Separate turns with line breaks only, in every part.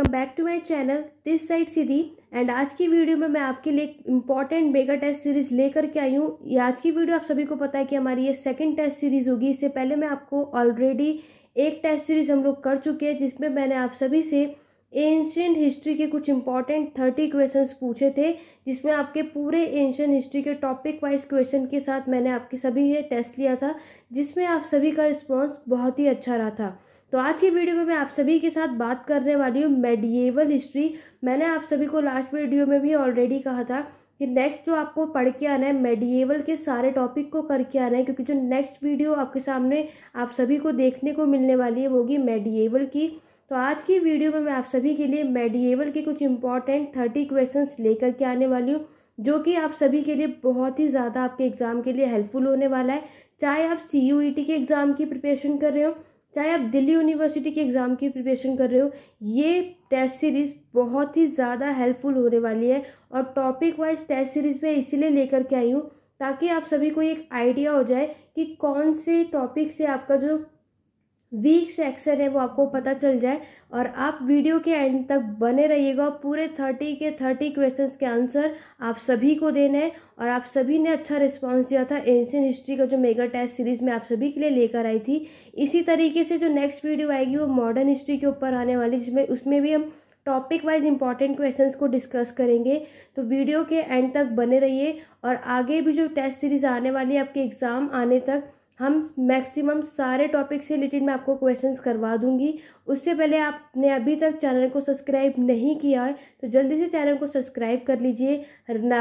Welcome back to my channel this side Sidhi and आज की video में मैं आपके लिए इंपॉर्टेंट मेगा टेस्ट सीरीज लेकर के आई हूँ ये आज की वीडियो आप सभी को पता है कि हमारी ये सेकेंड टेस्ट सीरीज होगी इससे पहले मैं आपको ऑलरेडी एक टेस्ट सीरीज हम लोग कर चुके हैं जिसमें मैंने आप सभी से एंशियंट हिस्ट्री के कुछ इंपॉर्टेंट थर्टी क्वेश्चन पूछे थे जिसमें आपके पूरे एंशियंट हिस्ट्री के टॉपिक वाइज क्वेश्चन के साथ मैंने आपके सभी ये टेस्ट लिया था जिसमें आप सभी का रिस्पॉन्स बहुत ही अच्छा रहा था तो आज की वीडियो में मैं आप सभी के साथ बात करने वाली हूँ मेडिएवल हिस्ट्री मैंने आप सभी को लास्ट वीडियो में भी ऑलरेडी कहा था कि नेक्स्ट जो आपको पढ़ के आना है मेडिएवल के सारे टॉपिक को करके आना है क्योंकि जो नेक्स्ट वीडियो आपके सामने आप सभी को देखने को मिलने वाली है वो होगी मेडिएवल की तो आज की वीडियो में मैं आप सभी के लिए मेडिएवल के कुछ इंपॉर्टेंट थर्टी क्वेश्चन लेकर के आने वाली हूँ जो कि आप सभी के लिए बहुत ही ज़्यादा आपके एग्ज़ाम के लिए हेल्पफुल होने वाला है चाहे आप सी e के एग्ज़ाम की प्रिपरेशन कर रहे हो चाहे आप दिल्ली यूनिवर्सिटी के एग्ज़ाम की प्रिपरेशन कर रहे हो ये टेस्ट सीरीज़ बहुत ही ज़्यादा हेल्पफुल होने वाली है और टॉपिक वाइज टेस्ट सीरीज़ में इसीलिए लेकर के आई हूँ ताकि आप सभी को एक आइडिया हो जाए कि कौन से टॉपिक से आपका जो वीक सेक्शन है वो आपको पता चल जाए और आप वीडियो के एंड तक बने रहिएगा पूरे थर्टी के थर्टी क्वेश्चंस के आंसर आप सभी को देना है और आप सभी ने अच्छा रिस्पांस दिया था एंशियन हिस्ट्री का जो मेगा टेस्ट सीरीज में आप सभी के लिए लेकर आई थी इसी तरीके से जो नेक्स्ट वीडियो आएगी वो मॉडर्न हिस्ट्री के ऊपर आने वाली जिसमें उसमें भी हम टॉपिक वाइज इंपॉर्टेंट क्वेश्चंस को डिस्कस करेंगे तो वीडियो के एंड तक बने रहिए और आगे भी जो टेस्ट सीरीज आने वाली है आपके एग्ज़ाम आने तक हम मैक्सिमम सारे टॉपिक से रिलेटेड मैं आपको क्वेश्चंस करवा दूंगी उससे पहले आपने अभी तक चैनल को सब्सक्राइब नहीं किया है तो जल्दी से चैनल को सब्सक्राइब कर लीजिए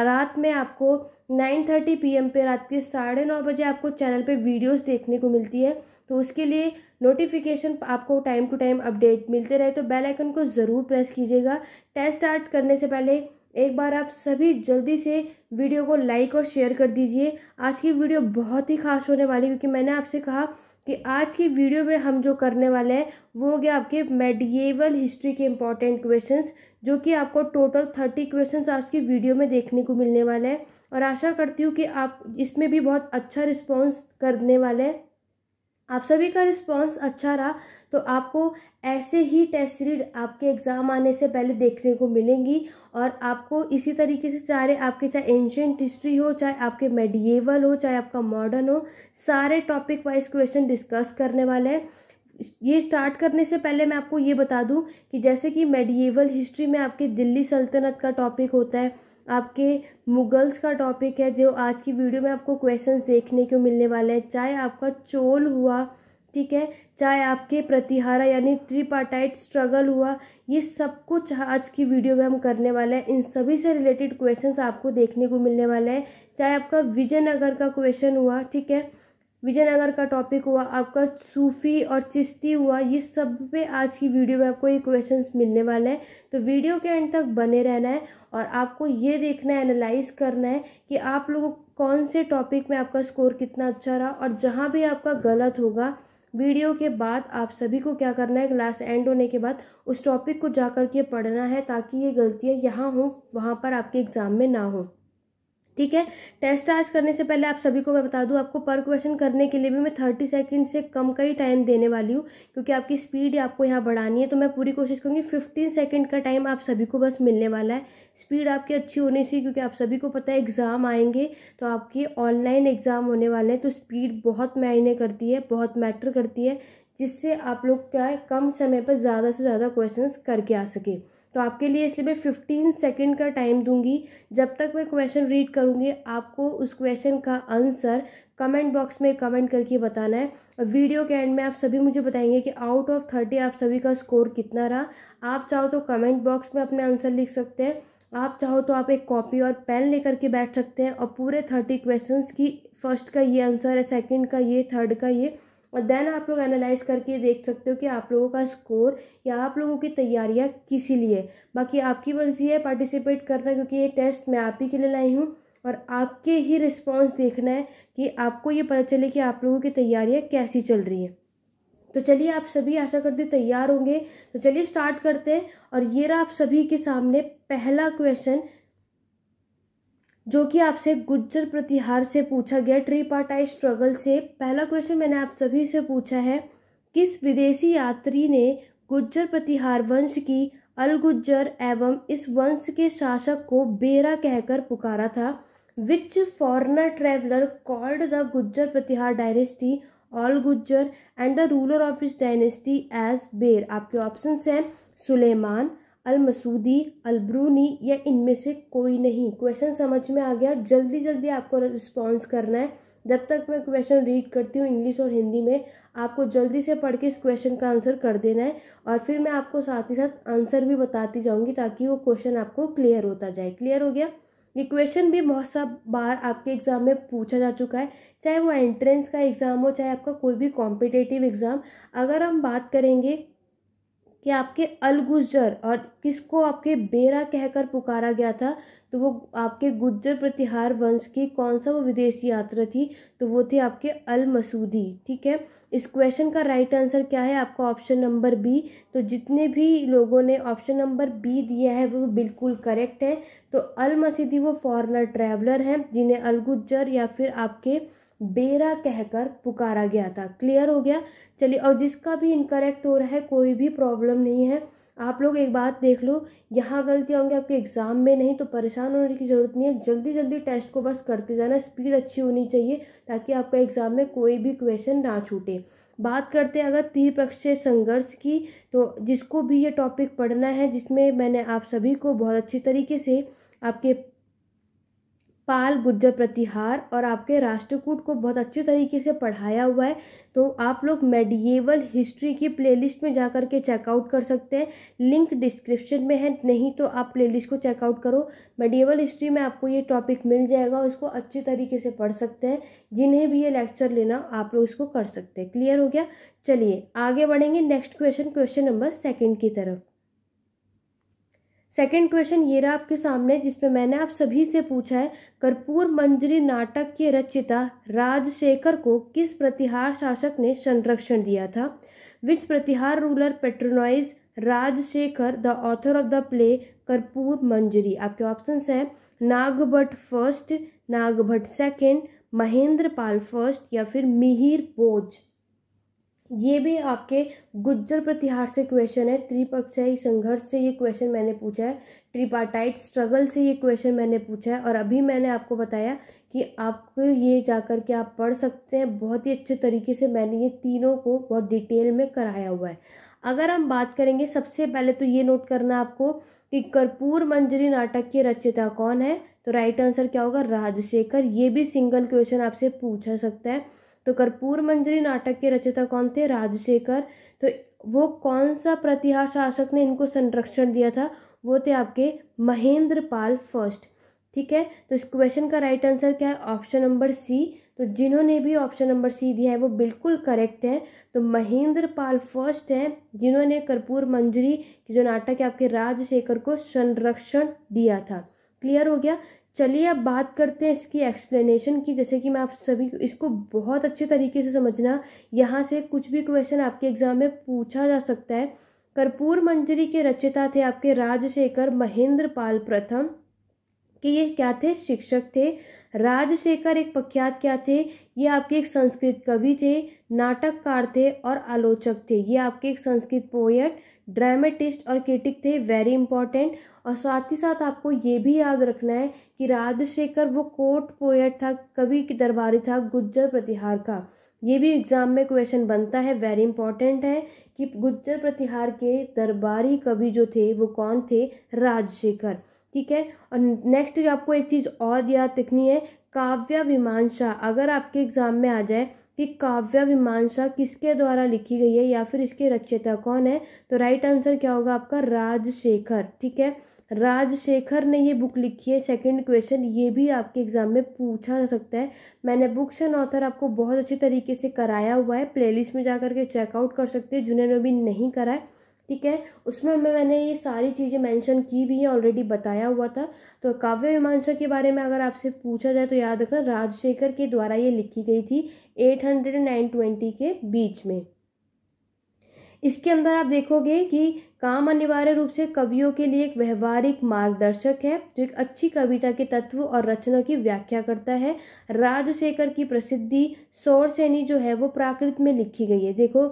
रात में आपको 9:30 पी पे रात के साढ़े नौ बजे आपको चैनल पे वीडियोस देखने को मिलती है तो उसके लिए नोटिफिकेशन आपको टाइम टू टाइम अपडेट मिलते रहे तो बेलाइकन को ज़रूर प्रेस कीजिएगा टेस्ट स्टार्ट करने से पहले एक बार आप सभी जल्दी से वीडियो को लाइक और शेयर कर दीजिए आज की वीडियो बहुत ही खास होने वाली क्योंकि मैंने आपसे कहा कि आज की वीडियो में हम जो करने वाले हैं वो हो गया आपके मेडिएवल हिस्ट्री के इंपॉर्टेंट क्वेश्चंस जो कि आपको टोटल थर्टी क्वेश्चंस आज की वीडियो में देखने को मिलने वाले हैं और आशा करती हूँ कि आप इसमें भी बहुत अच्छा रिस्पॉन्स करने वाले हैं आप सभी का रिस्पांस अच्छा रहा तो आपको ऐसे ही टेस्ट सीरीज आपके एग्ज़ाम आने से पहले देखने को मिलेंगी और आपको इसी तरीके से सारे आपके चाहे एंशेंट हिस्ट्री हो चाहे आपके मेडिएवल हो चाहे आपका मॉडर्न हो सारे टॉपिक वाइज क्वेश्चन डिस्कस करने वाले हैं ये स्टार्ट करने से पहले मैं आपको ये बता दूँ कि जैसे कि मेडिएवल हिस्ट्री में आपके दिल्ली सल्तनत का टॉपिक होता है आपके मुगल्स का टॉपिक है जो आज की वीडियो में आपको क्वेश्चंस देखने को मिलने वाले हैं चाहे आपका चोल हुआ ठीक है चाहे आपके प्रतिहारा यानी ट्रिपाटाइट स्ट्रगल हुआ ये सब कुछ आज की वीडियो में हम करने वाले हैं इन सभी से रिलेटेड क्वेश्चंस आपको देखने को मिलने वाले हैं चाहे आपका विजयनगर का क्वेश्चन हुआ ठीक है विजयनगर का टॉपिक हुआ आपका सूफ़ी और चिश्ती हुआ ये सब पे आज की वीडियो में आपको ये क्वेश्चंस मिलने वाले हैं तो वीडियो के एंड तक बने रहना है और आपको ये देखना है एनालाइज करना है कि आप लोगों कौन से टॉपिक में आपका स्कोर कितना अच्छा रहा और जहाँ भी आपका गलत होगा वीडियो के बाद आप सभी को क्या करना है क्लास एंड होने के बाद उस टॉपिक को जा कर के पढ़ना है ताकि ये गलतियाँ यहाँ हों वहाँ पर आपके एग्ज़ाम में ना हों ठीक है टेस्ट आज करने से पहले आप सभी को मैं बता दूं आपको पर क्वेश्चन करने के लिए भी मैं थर्टी सेकंड से कम का ही टाइम देने वाली हूँ क्योंकि आपकी स्पीड आपको यहाँ बढ़ानी है तो मैं पूरी कोशिश करूँगी फिफ्टीन सेकेंड का टाइम आप सभी को बस मिलने वाला है स्पीड आपकी अच्छी होनी चाहिए क्योंकि आप सभी को पता है एग्ज़ाम आएंगे तो आपके ऑनलाइन एग्ज़ाम होने वाले हैं तो स्पीड बहुत मायने करती है बहुत मैटर करती है जिससे आप लोग क्या है कम समय पर ज़्यादा से ज़्यादा क्वेश्चन करके आ सके तो आपके लिए इसलिए मैं फिफ्टीन सेकेंड का टाइम दूंगी जब तक मैं क्वेश्चन रीड करूँगी आपको उस क्वेश्चन का आंसर कमेंट बॉक्स में कमेंट करके बताना है और वीडियो के एंड में आप सभी मुझे बताएंगे कि आउट ऑफ थर्टी आप सभी का स्कोर कितना रहा आप चाहो तो कमेंट बॉक्स में अपने आंसर लिख सकते हैं आप चाहो तो आप एक कॉपी और पेन लेकर के बैठ सकते हैं और पूरे थर्टी क्वेश्चंस की फर्स्ट का ये आंसर है सेकंड का ये थर्ड का ये और देन आप लोग एनालाइज करके देख सकते हो कि आप लोगों का स्कोर या आप लोगों की तैयारियाँ किसी लिए बाकी आपकी मर्ज़ी है पार्टिसिपेट करना क्योंकि ये टेस्ट मैं आप ही के लिए लाई हूँ और आपके ही रिस्पॉन्स देखना है कि आपको ये पता चले कि आप लोगों की तैयारियाँ कैसी चल रही हैं तो चलिए आप सभी आशा करते तैयार होंगे तो चलिए स्टार्ट करते हैं और ये रहा आप सभी के सामने पहला क्वेश्चन जो कि आपसे गुज्जर प्रतिहार से पूछा गया ट्री पार्टाई स्ट्रगल से पहला क्वेश्चन मैंने आप सभी से पूछा है किस विदेशी यात्री ने गुज्जर प्रतिहार वंश की अलगुज्जर एवं इस वंश के शासक को बेरा कहकर पुकारा था which foreigner traveller called the Gujjar Pratihar dynasty all Gujjar and the ruler of this dynasty as Ber आपके ऑप्शन हैं सुलेमान अल ब्रूनी या इनमें से कोई नहीं क्वेश्चन समझ में आ गया जल्दी जल्दी आपको रिस्पॉन्स करना है जब तक मैं क्वेश्चन रीड करती हूँ इंग्लिश और हिंदी में आपको जल्दी से पढ़ के इस क्वेश्चन का आंसर कर देना है और फिर मैं आपको साथ ही साथ आंसर भी बताती जाऊँगी ताकि वो क्वेश्चन आपको क्लियर होता जाए क्लियर हो गया ये क्वेश्चन भी बहुत सा बार आपके एग्ज़ाम में पूछा जा चुका है चाहे वो एंट्रेंस का एग्ज़ाम हो चाहे आपका कोई भी कॉम्पिटेटिव एग्ज़ाम अगर हम बात करेंगे कि आपके अलगुजर और किसको आपके बेरा कहकर पुकारा गया था तो वो आपके गुज्जर प्रतिहार वंश की कौन सा वो विदेशी यात्रा थी तो वो थे आपके अल मसूदी ठीक है इस क्वेश्चन का राइट आंसर क्या है आपका ऑप्शन नंबर बी तो जितने भी लोगों ने ऑप्शन नंबर बी दिया है वो बिल्कुल करेक्ट है तो अल मसीदी वो फॉरनर ट्रैवलर हैं जिन्हें अलगुजर या फिर आपके बेरा कहकर पुकारा गया था क्लियर हो गया चलिए और जिसका भी इनकरेक्ट हो रहा है कोई भी प्रॉब्लम नहीं है आप लोग एक बात देख लो यहाँ गलतियाँ होंगी आपके एग्ज़ाम में नहीं तो परेशान होने की ज़रूरत नहीं है जल्दी जल्दी टेस्ट को बस करते जाना स्पीड अच्छी होनी चाहिए ताकि आपका एग्ज़ाम में कोई भी क्वेश्चन ना छूटे बात करते हैं अगर त्रिपक्षीय संघर्ष की तो जिसको भी ये टॉपिक पढ़ना है जिसमें मैंने आप सभी को बहुत अच्छी तरीके से आपके पाल गुज्जर प्रतिहार और आपके राष्ट्रकूट को बहुत अच्छे तरीके से पढ़ाया हुआ है तो आप लोग मेडिएवल हिस्ट्री की प्लेलिस्ट में जा कर के चेकआउट कर सकते हैं लिंक डिस्क्रिप्शन में है नहीं तो आप प्लेलिस्ट को चेकआउट करो मेडिएवल हिस्ट्री में आपको ये टॉपिक मिल जाएगा उसको अच्छे तरीके से पढ़ सकते हैं जिन्हें भी ये लेक्चर लेना आप लोग इसको कर सकते हैं क्लियर हो गया चलिए आगे बढ़ेंगे next question question number second की तरफ सेकेंड क्वेश्चन ये रहा आपके सामने जिसमें मैंने आप सभी से पूछा है कर्पूर मंजरी नाटक के रचिता राजशेखर को किस प्रतिहार शासक ने संरक्षण दिया था which Pratihar ruler patronize Rajshekhar the author of the play Karpur Manjari आपके ऑप्शन है Nagbhat first Nagbhat second Mahendra Pal first या फिर मिहिर बोझ ये भी आपके गुज्जर प्रतिहार से क्वेश्चन है त्रिपक्षी संघर्ष से ये क्वेश्चन मैंने पूछा है ट्रिपाटाइट स्ट्रगल से ये क्वेश्चन मैंने पूछा है और अभी मैंने आपको बताया कि आपको ये जाकर के आप पढ़ सकते हैं बहुत ही अच्छे तरीके से मैंने ये तीनों को बहुत डिटेल में कराया हुआ है अगर हम बात करेंगे सबसे पहले तो ये नोट करना आपको कि कर्पूर मंजरी नाटक की रचयिता कौन है तो राइट आंसर क्या होगा राजशेखर ये भी सिंगल क्वेश्चन आपसे पूछा सकता है तो कर्पूर मंजरी नाटक के रचयिता कौन थे राजशेखर तो वो कौन सा प्रतिहार शासक ने इनको संरक्षण दिया था वो थे आपके महेंद्र पाल फर्स्ट ठीक है तो इस क्वेश्चन का राइट आंसर क्या है ऑप्शन नंबर सी तो जिन्होंने भी ऑप्शन नंबर सी दिया है वो बिल्कुल करेक्ट है तो महेंद्र पाल फर्स्ट है जिन्होंने कर्पूर मंजरी जो नाटक है आपके राजशेखर को संरक्षण दिया था क्लियर हो गया चलिए अब बात करते हैं इसकी एक्सप्लेनेशन की जैसे कि मैं आप सभी इसको बहुत अच्छे तरीके से समझना यहाँ से कुछ भी क्वेश्चन आपके एग्जाम में पूछा जा सकता है कर्पूर मंजरी के रचयिता थे आपके राजशेखर महेंद्र पाल प्रथम कि ये क्या थे शिक्षक थे राजशेखर एक प्रख्यात क्या थे ये आपके एक संस्कृत कवि थे नाटककार थे और आलोचक थे ये आपके एक संस्कृत पोएट ड्रामेटिस्ट और क्रिटिक थे वेरी इंपॉर्टेंट और साथ ही साथ आपको ये भी याद रखना है कि राजशेखर वो कोर्ट पोएट था कवि दरबारी था गुज्जर प्रतिहार का ये भी एग्ज़ाम में क्वेश्चन बनता है वेरी इंपॉर्टेंट है कि गुज्जर प्रतिहार के दरबारी कवि जो थे वो कौन थे राजशेखर ठीक है और नेक्स्ट आपको एक चीज़ और याद रखनी है काव्या विमानशाह अगर आपके एग्ज़ाम में आ जाए कि काव्य मीमांसा किसके द्वारा लिखी गई है या फिर इसके रचयिता कौन है तो राइट आंसर क्या होगा आपका राजशेखर ठीक है राजशेखर ने ये बुक लिखी है सेकंड क्वेश्चन ये भी आपके एग्जाम में पूछा जा सकता है मैंने बुक्स एंड ऑथर आपको बहुत अच्छे तरीके से कराया हुआ है प्लेलिस्ट में जा करके चेकआउट कर सकते हैं जिन्होंने भी नहीं करा है ठीक है उसमें मैं मैंने ये सारी चीज़ें मेंशन की भी हैं ऑलरेडी बताया हुआ था तो काव्य मीमांसा के बारे में अगर आपसे पूछा जाए तो याद रखना राजशेखर के द्वारा ये लिखी गई थी eight hundred and nine twenty के बीच में इसके अंदर आप देखोगे कि काम अनिवार्य रूप से कवियों के लिए एक व्यवहारिक मार्गदर्शक है जो एक अच्छी कविता के तत्व और रचना की व्याख्या करता है राजशेखर की प्रसिद्धि सौर सैनी जो है वो प्राकृत में लिखी गई है देखो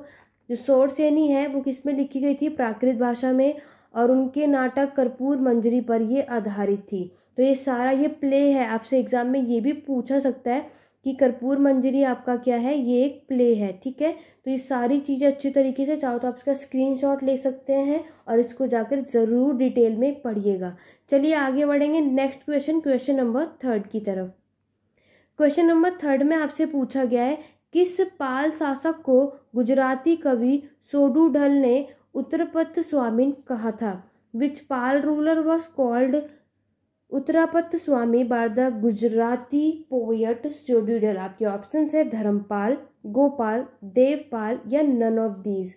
जो सौर सैनी है वो किस में लिखी गई थी प्राकृत भाषा में और उनके नाटक कर्पूर मंजरी पर ये आधारित थी तो ये सारा ये प्ले है आपसे एग्ज़ाम में ये भी पूछा सकता है कि कर्पूर मंजरी आपका क्या है ये एक प्ले है ठीक है तो ये सारी चीज़ें अच्छी तरीके से चाहो तो आप इसका स्क्रीनशॉट ले सकते हैं और इसको जाकर ज़रूर डिटेल में पढ़िएगा चलिए आगे बढ़ेंगे next question question number third की तरफ क्वेश्चन नंबर थर्ड में आपसे पूछा गया है किस पाल शासक को गुजराती कवि सोडू ढल ने उत्तरपथ स्वामीन कहा था which Pal ruler was called Uttarapath Swami बारदा गुजराती पोयट स्टोड्यूडल आपके ऑप्शन है धर्मपाल गोपाल देवपाल या नन ऑफ दीज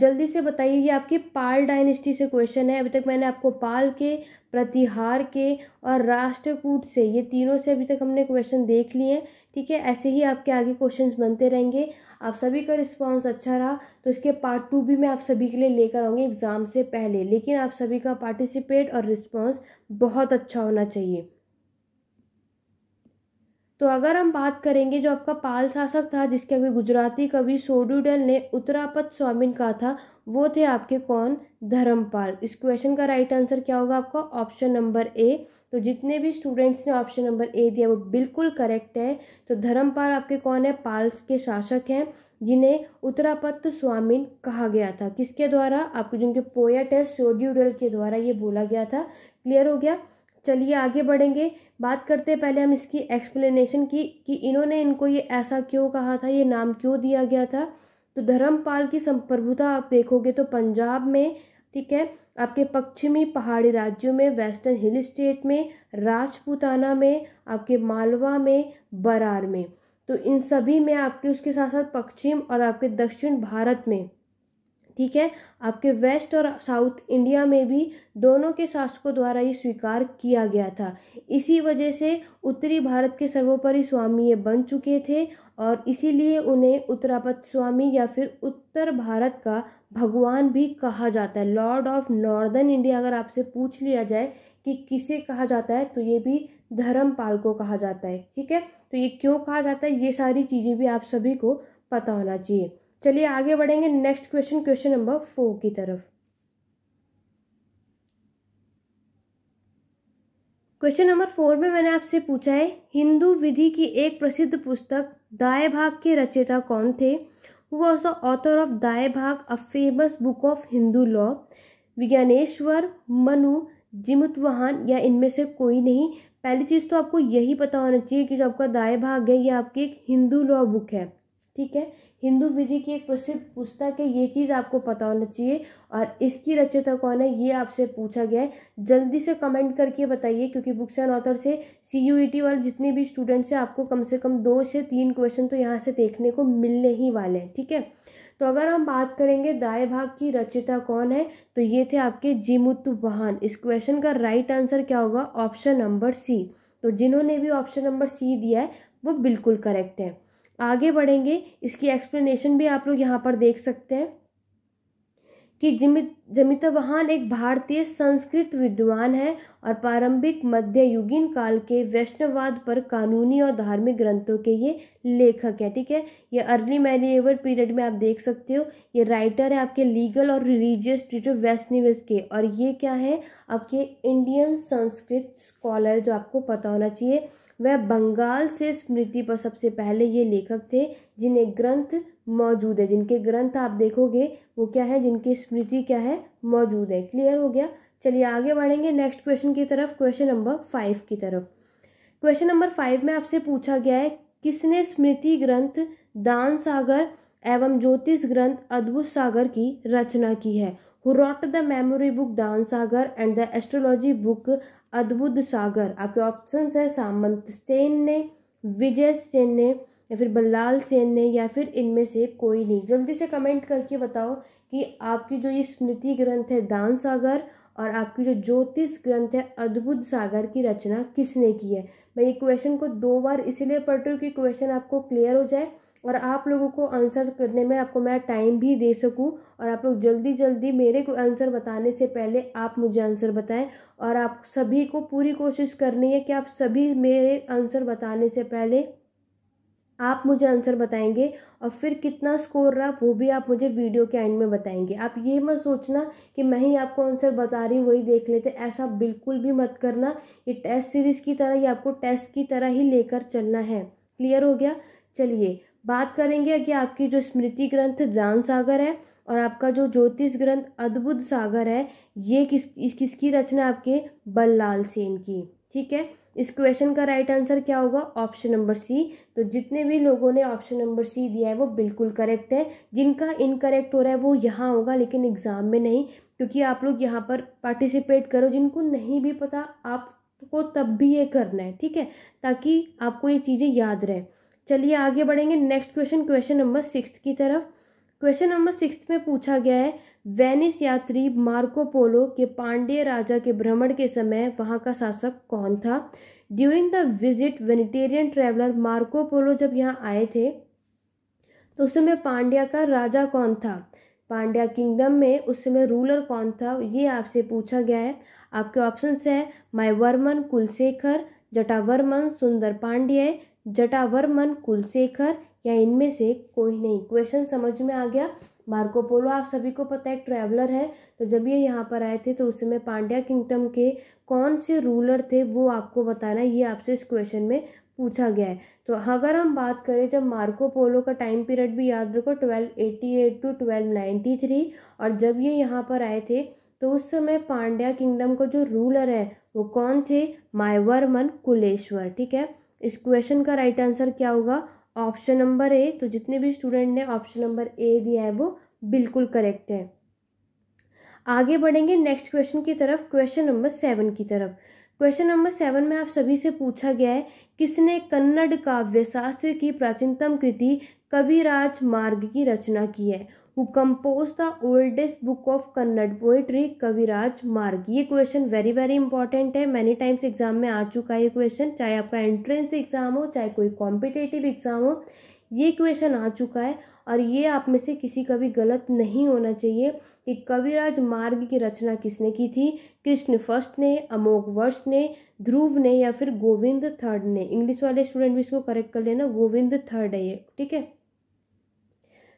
जल्दी से बताइए ये आपके पाल डायनेस्टी से क्वेश्चन है अभी तक मैंने आपको पाल के प्रतिहार के और राष्ट्रकूट से ये तीनों से अभी तक हमने क्वेश्चन देख लिए हैं ठीक है ऐसे ही आपके आगे क्वेश्चंस बनते रहेंगे आप सभी का रिस्पांस अच्छा रहा तो इसके पार्ट टू भी मैं आप सभी के लिए लेकर आऊँगी एग्ज़ाम से पहले लेकिन आप सभी का पार्टिसिपेट और रिस्पॉन्स बहुत अच्छा होना चाहिए तो अगर हम बात करेंगे जो आपका पाल शासक था जिसके अभी गुजराती कवि सोडूडल ने उत्तरापत स्वामीन कहा था वो थे आपके कौन धर्मपाल इस क्वेश्चन का राइट आंसर क्या होगा आपका ऑप्शन नंबर ए तो जितने भी स्टूडेंट्स ने ऑप्शन नंबर ए दिया वो बिल्कुल करेक्ट है तो धर्मपाल आपके कौन है पाल के शासक हैं जिन्हें उत्तरापत्त स्वामीन कहा गया था किसके द्वारा आपके जिनके पोएट है सोड्यूडल के द्वारा ये बोला गया था क्लियर हो गया चलिए आगे बढ़ेंगे बात करते पहले हम इसकी एक्सप्लेनेशन की कि इन्होंने इनको ये ऐसा क्यों कहा था ये नाम क्यों दिया गया था तो धर्मपाल की संप्रभुता आप देखोगे तो पंजाब में ठीक है आपके पश्चिमी पहाड़ी राज्यों में वेस्टर्न हिल स्टेट में राजपूताना में आपके मालवा में बरार में तो इन सभी में आपके उसके साथ साथ पश्चिम और आपके दक्षिण भारत में ठीक है आपके वेस्ट और साउथ इंडिया में भी दोनों के शासकों द्वारा ये स्वीकार किया गया था इसी वजह से उत्तरी भारत के सर्वोपरि स्वामी ये बन चुके थे और इसीलिए उन्हें उत्तरापत स्वामी या फिर उत्तर भारत का भगवान भी कहा जाता है लॉर्ड ऑफ नॉर्दर्न इंडिया अगर आपसे पूछ लिया जाए कि किसे कहा जाता है तो ये भी धर्मपाल को कहा जाता है ठीक है तो ये क्यों कहा जाता है ये सारी चीज़ें भी आप सभी को पता होना चाहिए चलिए आगे बढ़ेंगे next question question number four की तरफ क्वेश्चन नंबर फोर में मैंने आपसे पूछा है हिंदू विधि की एक प्रसिद्ध पुस्तक दाए भाग के रचयिता कौन थे who was the author of Dayabhaga a famous book of Hindu law Vijnaneshwar Manu Jimutavahan या इनमें से कोई नहीं पहली चीज़ तो आपको यही पता होना चाहिए कि जो आपका दाए भाग है ये आपकी एक हिंदू लॉ बुक है ठीक है हिंदू विधि की एक प्रसिद्ध पुस्तक है ये चीज़ आपको पता होना चाहिए और इसकी रचयिता कौन है ये आपसे पूछा गया है जल्दी से कमेंट करके बताइए क्योंकि बुक्स एंड ऑथर से सी यू ई टी वाले जितने भी स्टूडेंट्स हैं आपको कम से कम दो से तीन क्वेश्चन तो यहाँ से देखने को मिलने ही वाले हैं ठीक है तो अगर हम बात करेंगे दाएँ भाग की रचयिता कौन है तो ये थे आपके जीमुत वाहन इस क्वेश्चन का राइट आंसर क्या होगा ऑप्शन नंबर सी तो जिन्होंने भी ऑप्शन नंबर सी दिया है वो बिल्कुल करेक्ट है आगे बढ़ेंगे इसकी एक्सप्लेनेशन भी आप लोग यहाँ पर देख सकते हैं कि जिमित जमिता वहान एक भारतीय संस्कृत विद्वान है और प्रारंभिक मध्ययुगीन काल के वैष्णववाद पर कानूनी और धार्मिक ग्रंथों के ये लेखक है ठीक है ये अर्ली मैरिएबल पीरियड में आप देख सकते हो ये राइटर है आपके लीगल और रिलीजियस ट्रीटर वेस्टनिवेस के और ये क्या है आपके इंडियन संस्कृत स्कॉलर जो आपको पता होना चाहिए वह बंगाल से स्मृति पर सबसे पहले ये लेखक थे जिन्हें ग्रंथ मौजूद है जिनके ग्रंथ आप देखोगे वो क्या है जिनकी स्मृति क्या है मौजूद है क्लियर हो गया चलिए आगे बढ़ेंगे नेक्स्ट क्वेश्चन की तरफ क्वेश्चन नंबर फाइव की तरफ क्वेश्चन नंबर फाइव में आपसे पूछा गया है किसने स्मृति ग्रंथ दान सागर एवं ज्योतिष ग्रंथ अद्भुत सागर की रचना की है who wrote the memory book Dan Sagar and the astrology book Adbhut Sagar आपके ऑप्शन है सामंत सेन ने विजय सेन ने या फिर बल्लाल सेन ने या फिर इनमें से कोई नहीं जल्दी से कमेंट करके बताओ कि आपकी जो ये स्मृति ग्रंथ है दान सागर और आपकी जो ज्योतिष ग्रंथ है अद्भुत सागर की रचना किसने की है मैं ये क्वेश्चन को दो बार इसीलिए पढ़ रही हूँ कि क्वेश्चन आपको क्लियर हो जाए और आप लोगों को आंसर करने में आपको मैं टाइम भी दे सकूं और आप लोग जल्दी जल्दी मेरे को आंसर बताने से पहले आप मुझे आंसर बताएं और आप सभी को पूरी कोशिश करनी है कि आप सभी मेरे आंसर बताने से पहले आप मुझे आंसर बताएंगे और फिर कितना स्कोर रहा वो भी आप मुझे वीडियो के एंड में बताएंगे आप ये मत सोचना कि मैं ही आपको आंसर बता रही हूँ वही देख लेते ऐसा बिल्कुल भी मत करना ये टेस्ट सीरीज़ की तरह ही आपको टेस्ट की तरह ही लेकर चलना है क्लियर हो गया चलिए बात करेंगे कि आपकी जो स्मृति ग्रंथ ज्ञान सागर है और आपका जो ज्योतिष ग्रंथ अद्भुत सागर है ये किस इस किसकी रचना आपके बललाल सेन की ठीक है इस क्वेश्चन का राइट आंसर क्या होगा ऑप्शन नंबर सी तो जितने भी लोगों ने ऑप्शन नंबर सी दिया है वो बिल्कुल करेक्ट है जिनका इनकरेक्ट हो रहा है वो यहाँ होगा लेकिन एग्ज़ाम में नहीं क्योंकि आप लोग यहाँ पर पार्टिसिपेट करो जिनको नहीं भी पता आपको तब भी ये करना है ठीक है ताकि आपको ये चीज़ें याद रहें चलिए आगे बढ़ेंगे next question question number six की तरफ क्वेश्चन नंबर सिक्स में पूछा गया है वेनिस यात्री मार्को पोलो के पांडे राजा के भ्रमण के समय वहाँ का शासक कौन था during the visit Venetian traveller Marco Polo जब यहाँ आए थे तो उस समय पांड्या का राजा कौन था पांड्या किंगडम में उस समय रूलर कौन था ये आपसे पूछा गया है आपके ऑप्शन है वर्मन कुलशेखर जटावर्मन सुंदर पांड्य जटावर्मन कुलशेखर या इनमें से कोई नहीं क्वेश्चन समझ में आ गया मार्को पोलो आप सभी को पता है ट्रैवलर है तो जब ये यहाँ पर आए थे तो उस समय पांड्या किंगडम के कौन से रूलर थे वो आपको बताना ये आपसे इस क्वेश्चन में पूछा गया है तो अगर हम बात करें जब मार्को पोलो का टाइम पीरियड भी याद रखो twelve eighty eight to twelve ninety three और जब ये यहाँ पर आए थे तो उस समय पांड्या किंगडम का जो रूलर है वो कौन थे मायवर्मन कुलेश्वर ठीक है इस क्वेश्चन का राइट आंसर क्या होगा ऑप्शन नंबर ए तो जितने भी स्टूडेंट ने ऑप्शन नंबर ए दिया है वो बिल्कुल करेक्ट है आगे बढ़ेंगे नेक्स्ट क्वेश्चन की तरफ क्वेश्चन नंबर सेवन की तरफ क्वेश्चन नंबर सेवन में आप सभी से पूछा गया है किसने कन्नड़ काव्य शास्त्र की प्राचीनतम कृति कविराज मार्ग की रचना की है who compose the oldest book of Kannada poetry Kaviraj Marg ये क्वेश्चन वेरी वेरी इंपॉर्टेंट है मैनी टाइम्स एग्जाम में आ चुका है ये क्वेश्चन चाहे आपका एंट्रेंस एग्जाम हो चाहे कोई कॉम्पिटेटिव एग्जाम हो ये क्वेश्चन आ चुका है और ये आप में से किसी का भी गलत नहीं होना चाहिए कि कविराज मार्ग की रचना किसने की थी कृष्ण फर्स्ट ने अमोघ वर्ष ने ध्रुव ने या फिर गोविंद थर्ड ने इंग्लिश वाले स्टूडेंट भी इसको करेक्ट कर लेना गोविंद थर्ड है ये ठीक है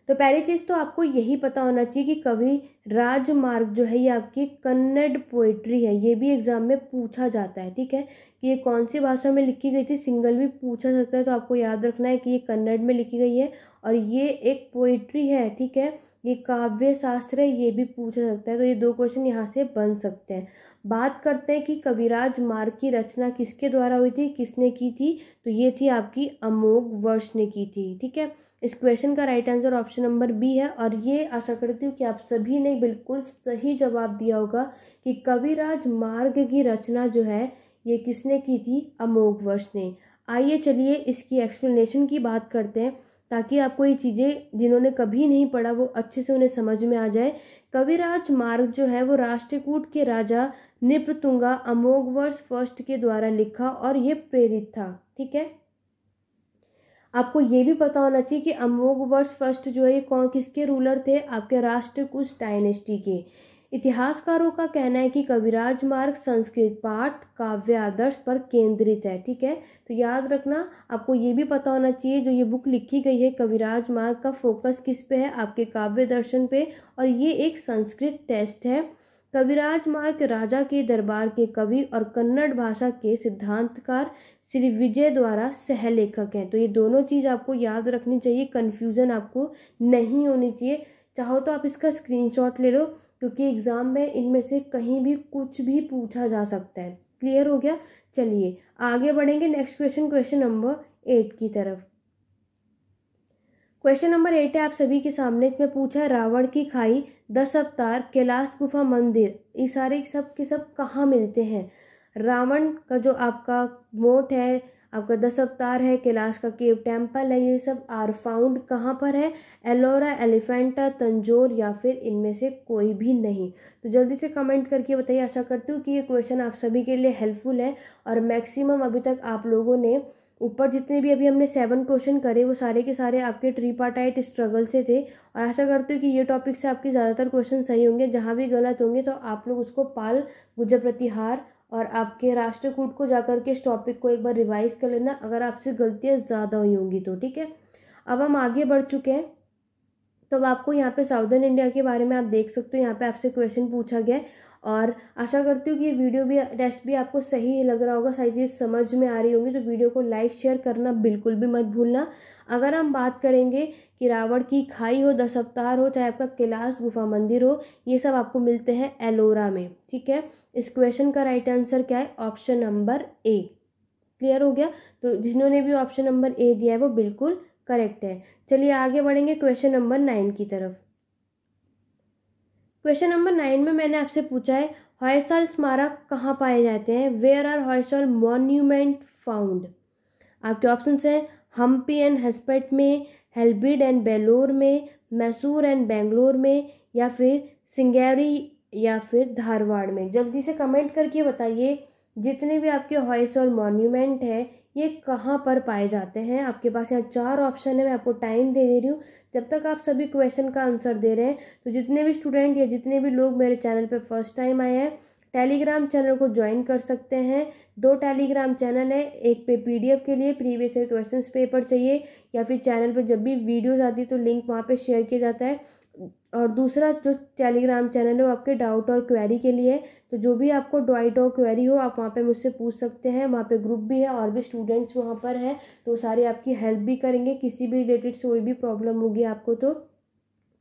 तो पहली चीज़ तो आपको यही पता होना चाहिए कि कवि राजमार्ग जो है ये आपकी कन्नड़ पोइट्री है ये भी एग्ज़ाम में पूछा जाता है ठीक है कि ये कौन सी भाषा में लिखी गई थी सिंगल भी पूछा सकता है तो आपको याद रखना है कि ये कन्नड़ में लिखी गई है और ये एक पोइट्री है ठीक है ये काव्य शास्त्र है ये भी पूछा सकता है तो ये दो क्वेश्चन यहाँ से बन सकते हैं बात करते हैं कि कविराज मार्ग की रचना किसके द्वारा हुई थी किसने की थी तो ये थी आपकी अमोघ वर्ष ने की थी ठीक है इस क्वेश्चन का right answer option number B है और ये आशा करती हूँ कि आप सभी ने बिल्कुल सही जवाब दिया होगा कि कविराज मार्ग की रचना जो है ये किसने की थी अमोघवर्ष ने आइए चलिए इसकी एक्सप्लेनेशन की बात करते हैं ताकि आपको ये चीज़ें जिन्होंने कभी नहीं पढ़ा वो अच्छे से उन्हें समझ में आ जाए कविराज मार्ग जो है वो राष्ट्रकूट के राजा अमोघ अमोघवर्ष फर्स्ट के द्वारा लिखा और ये प्रेरित था ठीक है आपको ये भी पता होना चाहिए कि अमोघ वर्ष फर्स्ट जो है कौन किसके रूलर थे आपके राष्ट्र कुछ डायनेस्टी के इतिहासकारों का कहना है कि कविराज मार्ग संस्कृत पाठ काव्य आदर्श पर केंद्रित है ठीक है तो याद रखना आपको ये भी पता होना चाहिए जो ये बुक लिखी गई है कविराज मार्ग का फोकस किस पे है आपके काव्य दर्शन पे और ये एक संस्कृत टेस्ट है कविराज मार्ग राजा के दरबार के कवि और कन्नड़ भाषा के सिद्धांतकार श्री विजय द्वारा सहलेखक हैं तो ये दोनों चीज़ आपको याद रखनी चाहिए कन्फ्यूज़न आपको नहीं होनी चाहिए चाहो तो आप इसका स्क्रीनशॉट ले लो क्योंकि एग्ज़ाम में इनमें से कहीं भी कुछ भी पूछा जा सकता है क्लियर हो गया चलिए आगे बढ़ेंगे next question question number eight की तरफ क्वेश्चन नंबर एट है आप सभी के सामने इसमें पूछा है रावण की खाई दस अवतार कैलाश गुफा मंदिर ये सारे सब के सब कहाँ मिलते हैं रावण का जो आपका मोट है आपका दस अवतार है कैलाश का केव टेम्पल है ये सब आर फाउंड कहाँ पर है एलोरा एलिफेंटा तंजोर या फिर इनमें से कोई भी नहीं तो जल्दी से कमेंट करके बताइए आशा करती हूँ कि ये क्वेश्चन आप सभी के लिए हेल्पफुल है और मैक्सिमम अभी तक आप लोगों ने ऊपर जितने भी अभी हमने सेवन क्वेश्चन करे वो सारे के सारे आपके ट्रीपाटाइट स्ट्रगल से थे और आशा करती हूँ कि ये टॉपिक से आपके ज़्यादातर क्वेश्चन सही होंगे जहाँ भी गलत होंगे तो आप लोग उसको पाल गुजर प्रतिहार और आपके राष्ट्रकूट को जाकर के इस टॉपिक को एक बार रिवाइज कर लेना अगर आपसे गलतियाँ ज़्यादा हुई होंगी तो ठीक है अब हम आगे बढ़ चुके हैं तो अब आपको यहाँ पे साउदर्न इंडिया के बारे में आप देख सकते हो यहाँ पे आपसे क्वेश्चन पूछा गया है और आशा करती हूँ कि ये वीडियो भी टेस्ट भी आपको सही लग रहा होगा सारी चीज़ समझ में आ रही होंगी तो वीडियो को लाइक शेयर करना बिल्कुल भी मत भूलना अगर हम बात करेंगे कि रावण की खाई हो दस अवतार हो चाहे आपका कैलाश गुफा मंदिर हो ये सब आपको मिलते हैं एलोरा में ठीक है इस क्वेश्चन का राइट आंसर क्या है ऑप्शन नंबर ए क्लियर हो गया तो जिन्होंने भी ऑप्शन नंबर ए दिया है वो बिल्कुल करेक्ट है चलिए आगे बढ़ेंगे क्वेश्चन नंबर नाइन की तरफ क्वेश्चन नंबर नाइन में मैंने आपसे पूछा है हॉयसल स्मारक कहाँ पाए जाते हैं where are Hoysala monument found आपके ऑप्शन हैं हम्पी एंड हस्पेट में हेलबिड एंड बेलोर में मैसूर एंड बेंगलोर में या फिर सिंगेरी या फिर धारवाड़ में जल्दी से कमेंट करके बताइए जितने भी आपके हॉइस और मॉन्यूमेंट है ये कहाँ पर पाए जाते हैं आपके पास यहाँ चार ऑप्शन है मैं आपको टाइम दे दे रही हूँ जब तक आप सभी क्वेश्चन का आंसर दे रहे हैं तो जितने भी स्टूडेंट या जितने भी लोग मेरे चैनल पर फर्स्ट टाइम आए हैं टेलीग्राम चैनल को ज्वाइन कर सकते हैं दो टेलीग्राम चैनल है एक पे पीडीएफ के लिए प्रीवियस ईयर क्वेश्चन पेपर चाहिए या फिर चैनल पर जब भी वीडियोज़ आती है तो लिंक वहाँ पर शेयर किया जाता है और दूसरा जो टेलीग्राम चैनल है वो आपके डाउट और क्वेरी के लिए तो जो भी आपको डाउट और क्वेरी हो आप वहाँ पे मुझसे पूछ सकते हैं वहाँ पे ग्रुप भी है और भी स्टूडेंट्स वहाँ पर हैं तो सारे आपकी हेल्प भी करेंगे किसी भी रिलेटेड से कोई भी प्रॉब्लम होगी आपको तो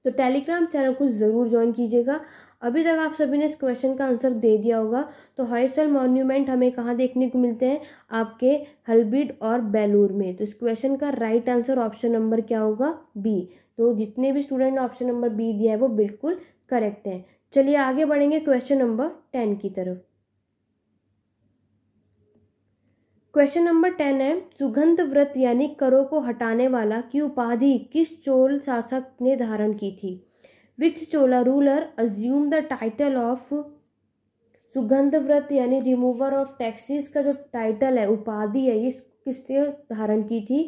तो टेलीग्राम चैनल को ज़रूर ज्वाइन कीजिएगा अभी तक आप सभी ने इस क्वेश्चन का आंसर दे दिया होगा तो हॉयसल मॉन्यूमेंट हमें कहाँ देखने को मिलते हैं आपके हलबीड और बेलूर में तो इस क्वेश्चन का राइट आंसर ऑप्शन नंबर क्या होगा बी तो जितने भी स्टूडेंट ने ऑप्शन नंबर बी दिया है वो बिल्कुल करेक्ट है चलिए आगे बढ़ेंगे क्वेश्चन नंबर टेन की तरफ क्वेश्चन नंबर टेन है सुगंध व्रत यानी करों को हटाने वाला की उपाधि किस चोल शासक ने धारण की थी which Chola ruler assume the title of Sugandh Vrat यानी रिमूवर ऑफ टैक्सीज का जो टाइटल है उपाधि है ये किसने धारण की थी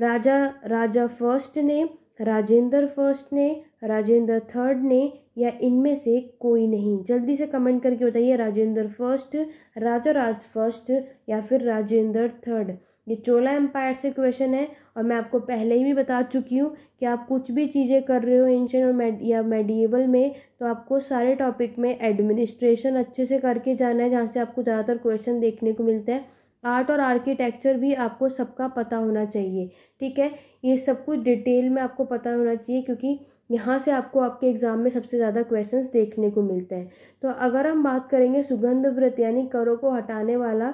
राजा राजा फर्स्ट ने राजेंद्र फर्स्ट ने राजेंद्र थर्ड ने या इनमें से कोई नहीं जल्दी से कमेंट करके बताइए राजेंद्र फर्स्ट राजा राज फर्स्ट या फिर राजेंद्र थर्ड ये चोला एम्पायर से क्वेश्चन है और मैं आपको पहले ही भी बता चुकी हूँ कि आप कुछ भी चीज़ें कर रहे हो एंशन और मेड या मेडिएबल में तो आपको सारे टॉपिक में एडमिनिस्ट्रेशन अच्छे से करके जाना है जहाँ से आपको ज़्यादातर क्वेश्चन देखने को मिलते हैं आर्ट और आर्किटेक्चर भी आपको सबका पता होना चाहिए ठीक है ये सब कुछ डिटेल में आपको पता होना चाहिए क्योंकि यहाँ से आपको आपके एग्ज़ाम में सबसे ज़्यादा क्वेश्चंस देखने को मिलते हैं तो अगर हम बात करेंगे सुगंध व्रत यानी करों को हटाने वाला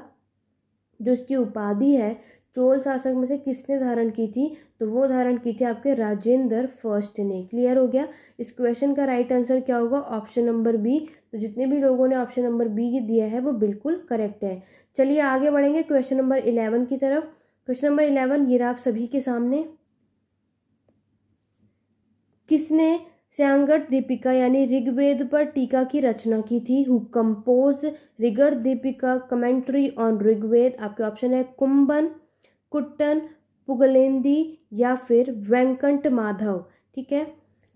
जो इसकी उपाधि है चोल शासक में से किसने धारण की थी तो वो धारण की थी आपके राजेंद्र फर्स्ट ने क्लियर हो गया इस क्वेश्चन का राइट आंसर क्या होगा ऑप्शन नंबर बी तो जितने भी लोगों ने ऑप्शन नंबर बी दिया है वो बिल्कुल करेक्ट है चलिए आगे बढ़ेंगे क्वेश्चन नंबर इलेवन की तरफ क्वेश्चन नंबर इलेवन ये रहा आप सभी के सामने किसने श्यांगट दीपिका यानी ऋग्वेद पर टीका की रचना की थी who compose Rigar Deepika commentary on Rigveda आपके ऑप्शन है कुंभन कुट्टन पुगलेंदी या फिर वेंकट माधव ठीक है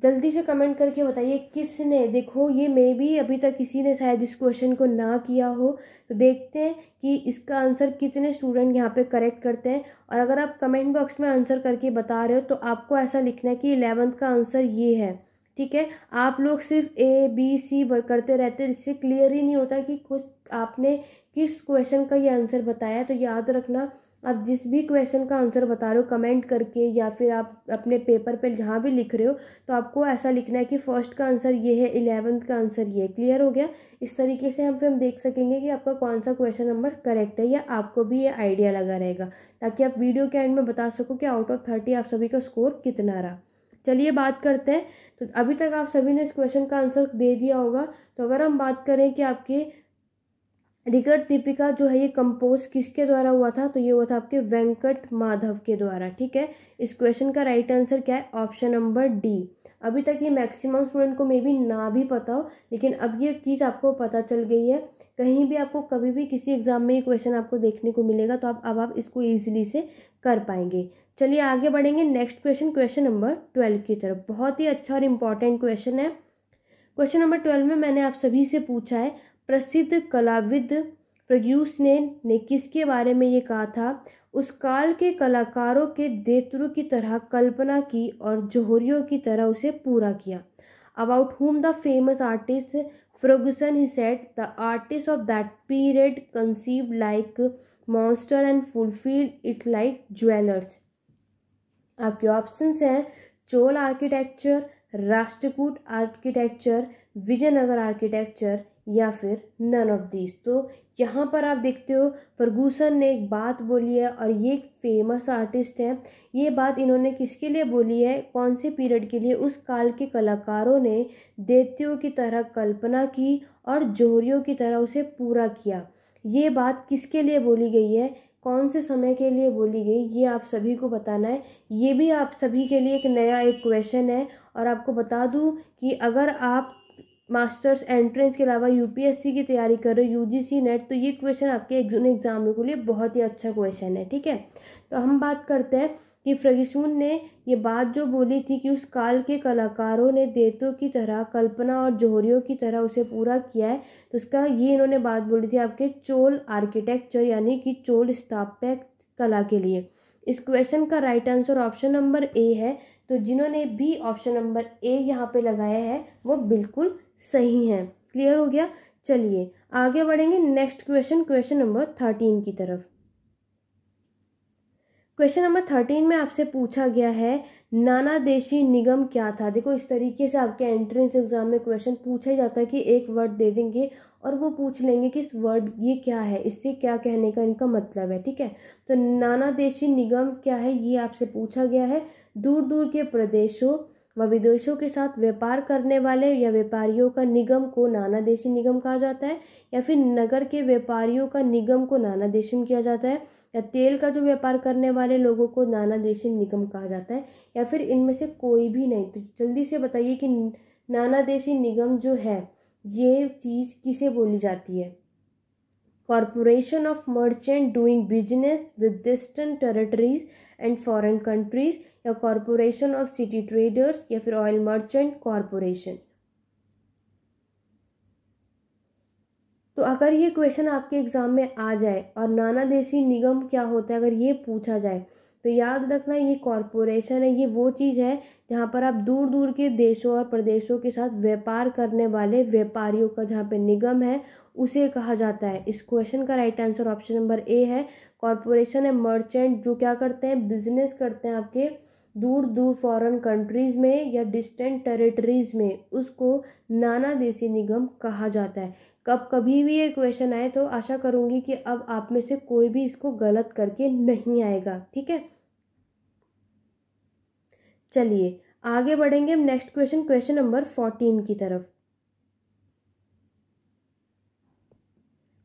जल्दी से कमेंट करके बताइए किसने देखो ये मे भी अभी तक किसी ने शायद इस क्वेश्चन को ना किया हो तो देखते हैं कि इसका आंसर कितने स्टूडेंट यहाँ पे करेक्ट करते हैं और अगर आप कमेंट बॉक्स में आंसर करके बता रहे हो तो आपको ऐसा लिखना है कि इलेवंथ का आंसर ये है ठीक है आप लोग सिर्फ ए बी सी करते रहते इससे क्लियर ही नहीं होता कि कुछ आपने किस क्वेश्चन का ये आंसर बताया तो याद रखना आप जिस भी क्वेश्चन का आंसर बता रहे हो कमेंट करके या फिर आप अपने पेपर पे जहाँ भी लिख रहे हो तो आपको ऐसा लिखना है कि फर्स्ट का आंसर ये है इलेवंथ का आंसर ये क्लियर हो गया इस तरीके से हम फिर हम देख सकेंगे कि आपका कौन सा क्वेश्चन नंबर करेक्ट है या आपको भी ये आइडिया लगा रहेगा ताकि आप वीडियो के एंड में बता सको कि आउट ऑफ थर्टी आप सभी का स्कोर कितना रहा चलिए बात करते हैं तो अभी तक आप सभी ने इस क्वेश्चन का आंसर दे दिया होगा तो अगर हम बात करें कि आपके रिकट दीपिका जो है ये कंपोज किसके द्वारा हुआ था तो ये हुआ था आपके वेंकट माधव के द्वारा ठीक है इस क्वेश्चन का राइट आंसर क्या है ऑप्शन नंबर डी अभी तक ये मैक्सिमम स्टूडेंट को मे बी ना भी पता हो लेकिन अब ये चीज़ आपको पता चल गई है कहीं भी आपको कभी भी किसी एग्ज़ाम में ये क्वेश्चन आपको देखने को मिलेगा तो आप अब आप इसको ईजिली से कर पाएंगे चलिए आगे बढ़ेंगे next question question number twelve की तरफ बहुत ही अच्छा और इम्पॉर्टेंट क्वेश्चन है क्वेश्चन नंबर ट्वेल्व में मैंने आप सभी से पूछा है प्रसिद्ध कलाविद प्रग्यूस ने, ने किसके बारे में ये कहा था उस काल के कलाकारों के देतरू की तरह कल्पना की और जोहरियों की तरह उसे पूरा किया about whom the famous artist Fergusson he said the artist of that period conceive like monster and fulfilled it like jewellers आपके ऑप्शन हैं Chola architecture Rashtrakut architecture Vijayanagar architecture या फिर नन ऑफ दीज तो यहाँ पर आप देखते हो फर्गूसन ने एक बात बोली है और ये एक फेमस आर्टिस्ट हैं ये बात इन्होंने किसके लिए बोली है कौन से पीरियड के लिए उस काल के कलाकारों ने देवतियों की तरह कल्पना की और जोहरियों की तरह उसे पूरा किया ये बात किसके लिए बोली गई है कौन से समय के लिए बोली गई ये आप सभी को बताना है ये भी आप सभी के लिए एक नया एक क्वेश्चन है और आपको बता दूं कि अगर आप मास्टर्स एंट्रेंस के अलावा यूपीएससी की तैयारी कर रहे हो यूजीसी नेट तो ये क्वेश्चन आपके एग्जाम के लिए बहुत ही अच्छा क्वेश्चन है ठीक है तो हम बात करते हैं कि फ्रगिसून ने ये बात जो बोली थी कि उस काल के कलाकारों ने देतों की तरह कल्पना और जोहरियों की तरह उसे पूरा किया है तो उसका ये इन्होंने बात बोली थी आपके चोल आर्किटेक्चर यानी कि चोल स्थापक कला के लिए इस क्वेश्चन का right answer option number A है तो जिन्होंने भी ऑप्शन नंबर ए यहाँ पे लगाया है वो बिल्कुल सही हैं क्लियर हो गया चलिए आगे बढ़ेंगे next question question number thirteen की तरफ क्वेश्चन नंबर थर्टीन में आपसे पूछा गया है नाना देशी निगम क्या था देखो इस तरीके से आपके एंट्रेंस एग्जाम में क्वेश्चन पूछा ही जाता है कि एक वर्ड दे देंगे और वो पूछ लेंगे कि इस वर्ड ये क्या है इससे क्या कहने का इनका मतलब है ठीक है तो नाना देशी निगम क्या है ये आपसे पूछा गया है दूर दूर के प्रदेशों व विदेशों के साथ व्यापार करने वाले या व्यापारियों का निगम को नाना देशी निगम कहा जाता है या फिर नगर के व्यापारियों का निगम को नाना में किया जाता है या तेल का जो व्यापार करने वाले लोगों को देशी निगम कहा जाता है या फिर इनमें से कोई भी नहीं तो जल्दी से बताइए कि नाना देशी निगम जो है ये चीज़ किसे बोली जाती है corporation of merchant doing business with distant territories and foreign countries या कॉरपोरेशन ऑफ सिटी ट्रेडर्स या फिर ऑयल मर्चेंट कॉरपोरेशन तो अगर ये क्वेश्चन आपके एग्ज़ाम में आ जाए और नाना देसी निगम क्या होता है अगर ये पूछा जाए तो याद रखना ये कॉरपोरेशन है ये वो चीज़ है जहाँ पर आप दूर दूर के देशों और प्रदेशों के साथ व्यापार करने वाले व्यापारियों का जहाँ पे निगम है उसे कहा जाता है इस क्वेश्चन का right answer option number A है कॉरपोरेशन है मर्चेंट जो क्या करते हैं बिजनेस करते हैं आपके दूर दूर फॉरेन कंट्रीज़ में या डिस्टेंट टेरिटरीज़ में उसको नाना देसी निगम कहा जाता है कब कभी भी ये क्वेश्चन आए तो आशा करूँगी कि अब आप में से कोई भी इसको गलत करके नहीं आएगा ठीक है चलिए आगे बढ़ेंगे next question question number fourteen की तरफ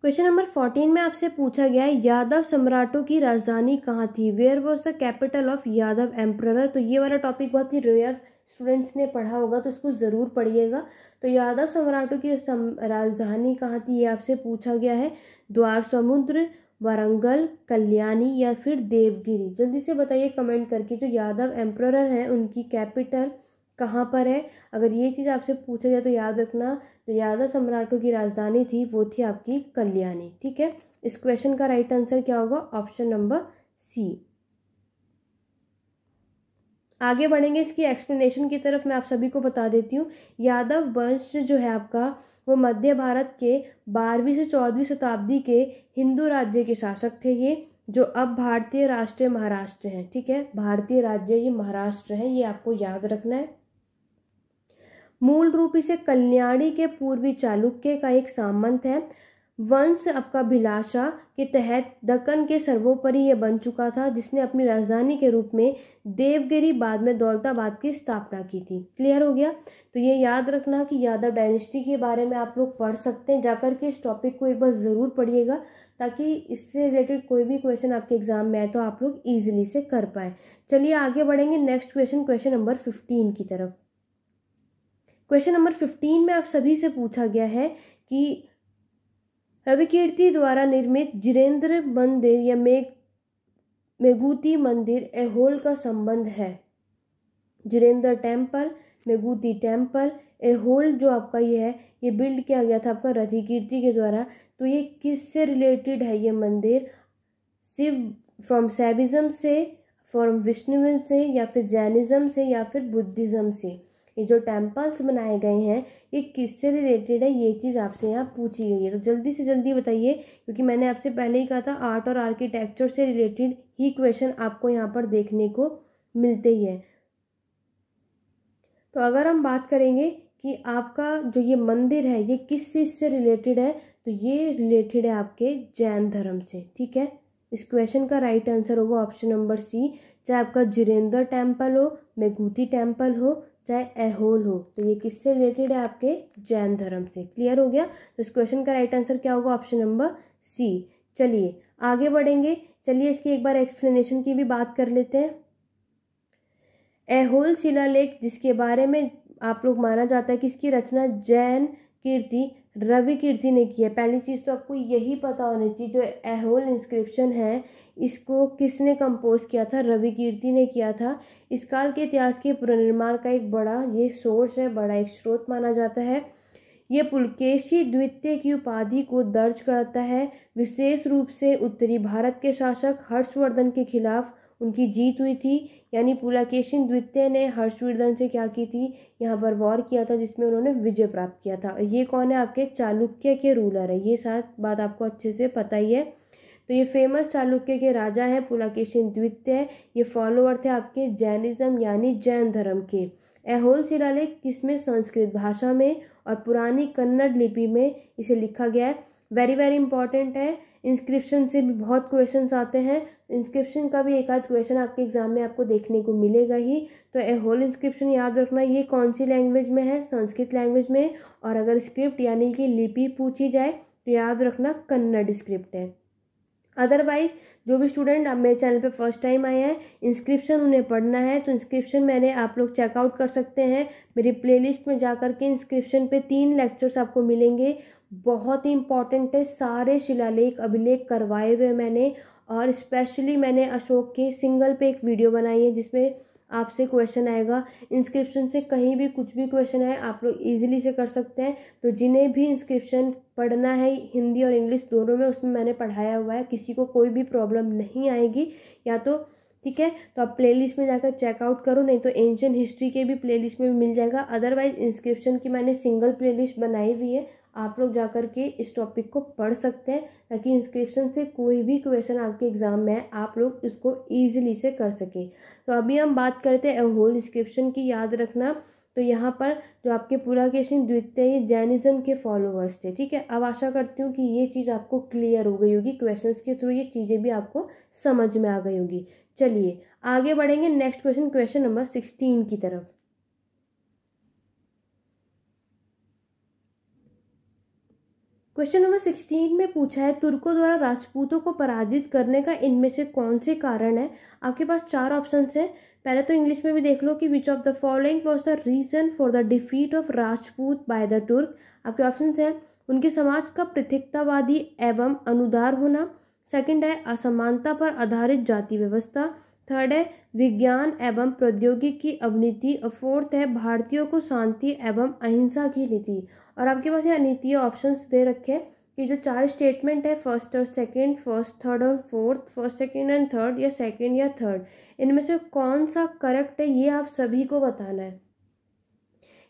क्वेश्चन नंबर फोर्टीन में आपसे पूछा गया है यादव सम्राटों की राजधानी कहाँ थी where was the capital of Yadav emperor तो ये वाला टॉपिक बहुत ही रेयर स्टूडेंट्स ने पढ़ा होगा तो इसको ज़रूर पढ़िएगा तो यादव सम्राटों की सम, राजधानी कहाँ थी ये आपसे पूछा गया है द्वार समुद्र वारंगल कल्याणी या फिर देवगिरी जल्दी से बताइए कमेंट करके जो यादव एम्प्रर हैं उनकी कैपिटल कहाँ पर है अगर ये चीज़ आपसे पूछा जाए तो याद रखना जो यादव सम्राटों की राजधानी थी वो थी आपकी कल्याणी ठीक है इस क्वेश्चन का राइट आंसर क्या होगा ऑप्शन नंबर सी आगे बढ़ेंगे इसकी एक्सप्लेनेशन की तरफ मैं आप सभी को बता देती हूँ यादव वंश जो है आपका वो मध्य भारत के बारहवीं से चौदहवीं शताब्दी के हिंदू राज्य के शासक थे ये जो अब भारतीय राष्ट्र महाराष्ट्र हैं ठीक है भारतीय राज्य ये महाराष्ट्र हैं ये आपको याद रखना है मूल रूप से कल्याणी के पूर्वी चालुक्य का एक सामंत है वंश आपका भिलाषा के तहत दक्कन के सर्वोपरि यह बन चुका था जिसने अपनी राजधानी के रूप में देवगिरी बाद में दौलताबाद की स्थापना की थी क्लियर हो गया तो ये याद रखना कि यादव डायनेस्टी के बारे में आप लोग पढ़ सकते हैं जाकर के इस टॉपिक को एक बार ज़रूर पढ़िएगा ताकि इससे रिलेटेड कोई भी क्वेश्चन आपके एग्जाम में आए तो आप लोग ईजिली से कर पाए चलिए आगे बढ़ेंगे next question question number fifteen की तरफ क्वेश्चन नंबर फिफ्टीन में आप सभी से पूछा गया है कि रविकीर्ति द्वारा निर्मित जिरेंद्र मंदिर या मेघ मेघूती मंदिर एहोल का संबंध है जिरेंद्र टेम्पल मेघूती टेम्पल एहोल जो आपका ये है ये बिल्ड किया गया था आपका रथिकीर्ति के द्वारा तो ये किस से रिलेटेड है ये मंदिर शिव फ्रॉम सेविज्म से फ्रॉम विष्णुविज्म से या फिर जैनिज़्म से या फिर बुद्धिज़्म से ये जो टेम्पल्स बनाए गए हैं ये किससे रिलेटेड है ये चीज़ आपसे यहाँ पूछी गई है तो जल्दी से जल्दी बताइए क्योंकि मैंने आपसे पहले ही कहा था आर्ट और आर्किटेक्चर से रिलेटेड ही क्वेश्चन आपको यहाँ पर देखने को मिलते ही है तो अगर हम बात करेंगे कि आपका जो ये मंदिर है ये किस चीज़ से रिलेटेड है तो ये रिलेटेड है आपके जैन धर्म से ठीक है इस क्वेश्चन का राइट आंसर होगा ऑप्शन नंबर सी चाहे आपका जिरेंद्र टेम्पल हो मेघूती टेम्पल हो चाहे एहोल हो तो ये किससे रिलेटेड है आपके जैन धर्म से क्लियर हो गया तो इस क्वेश्चन का राइट आंसर क्या होगा ऑप्शन नंबर सी चलिए आगे बढ़ेंगे चलिए इसकी एक बार एक्सप्लेनेशन की भी बात कर लेते हैं एहोल शिलालेख जिसके बारे में आप लोग माना जाता है कि इसकी रचना जैन कीर्ति रवि कीर्ति ने की है पहली चीज़ तो आपको यही पता होनी चाहिए जो एहोल इंस्क्रिप्शन है इसको किसने कंपोज किया था रवि कीर्ति ने किया था इस काल के इतिहास के पुनर्निर्माण का एक बड़ा ये सोर्स है बड़ा एक स्रोत माना जाता है ये पुलकेशी द्वितीय की उपाधि को दर्ज करता है विशेष रूप से उत्तरी भारत के शासक हर्षवर्धन के खिलाफ उनकी जीत हुई थी यानी पुलाकेशिन द्वितीय ने हर्षवर्धन से क्या की थी यहाँ पर वॉर किया था जिसमें उन्होंने विजय प्राप्त किया था ये कौन है आपके चालुक्य के रूलर है ये साथ बात आपको अच्छे से पता ही है तो ये फेमस चालुक्य के राजा हैं पुलाकेशिन द्वितीय ये फॉलोअर थे आपके जैनिज्म यानी जैन धर्म के शिला शिलालेख किसमें संस्कृत भाषा में और पुरानी कन्नड़ लिपि में इसे लिखा गया है वेरी वेरी इंपॉर्टेंट है इंस्क्रिप्शन से भी बहुत क्वेश्चंस आते हैं इंस्क्रिप्शन का भी एक आध क्वेश्चन आपके एग्जाम में आपको देखने को मिलेगा ही तो ए होल इंस्क्रिप्शन याद रखना ये कौन सी लैंग्वेज में है संस्कृत लैंग्वेज में और अगर स्क्रिप्ट यानी कि लिपि पूछी जाए तो याद रखना कन्नड़ स्क्रिप्ट है अदरवाइज जो भी स्टूडेंट आप मेरे चैनल पे फर्स्ट टाइम आए हैं इंस्क्रिप्शन उन्हें पढ़ना है तो इंस्क्रिप्शन मैंने आप लोग चेकआउट कर सकते हैं मेरी प्लेलिस्ट में जा कर के इंस्क्रिप्शन पे तीन लेक्चर्स आपको मिलेंगे बहुत ही इंपॉर्टेंट है सारे शिलालेख अभिलेख करवाए हुए मैंने और स्पेशली मैंने अशोक के सिंगल पे एक वीडियो बनाई है जिसमें आपसे क्वेश्चन आएगा इंस्क्रिप्शन से कहीं भी कुछ भी क्वेश्चन है आप लोग इजीली से कर सकते हैं तो जिन्हें भी इंस्क्रिप्शन पढ़ना है हिंदी और इंग्लिश दोनों में उसमें मैंने पढ़ाया हुआ है किसी को कोई भी प्रॉब्लम नहीं आएगी या तो ठीक है तो आप प्लेलिस्ट में जाकर चेकआउट करो नहीं तो एंशियन हिस्ट्री के भी प्लेलिस्ट में मिल जाएगा अदरवाइज इंस्क्रिप्शन की मैंने सिंगल प्लेलिस्ट बनाई हुई है आप लोग जा कर के इस टॉपिक को पढ़ सकते हैं ताकि इंस्क्रिप्शन से कोई भी क्वेश्चन आपके एग्ज़ाम में है आप लोग इसको ईजिली से कर सकें तो अभी हम बात करते हैं होल इंस्क्रिप्शन की याद रखना तो यहाँ पर जो आपके पूरा क्वेश्चन द्वितीय ये जैनिज़्म के फॉलोअर्स थे ठीक है अब आशा करती हूँ कि ये चीज़ आपको क्लियर हो गई होगी क्वेश्चंस के थ्रू ये चीज़ें भी आपको समझ में आ गई होगी चलिए आगे बढ़ेंगे next question question number sixteen की तरफ क्वेश्चन नंबर सिक्सटीन में पूछा है तुर्कों द्वारा राजपूतों को पराजित करने का इनमें से कौन से कारण है आपके पास चार ऑप्शन है पहले तो इंग्लिश में भी देख लो कि which of the following was the reason for the defeat of Rajput by the Turk आपके ऑप्शन हैं उनके समाज का पृथकतावादी एवं अनुदार होना सेकंड है असमानता पर आधारित जाति व्यवस्था थर्ड है विज्ञान एवं प्रौद्योगिकी की अवनीति और फोर्थ है भारतीयों को शांति एवं अहिंसा की नीति और आपके पास यहाँ नीति ऑप्शंस दे रखे हैं कि जो चार स्टेटमेंट है फर्स्ट और सेकंड फर्स्ट थर्ड और fourth first second and third या सेकंड या थर्ड इनमें से कौन सा करेक्ट है ये आप सभी को बताना है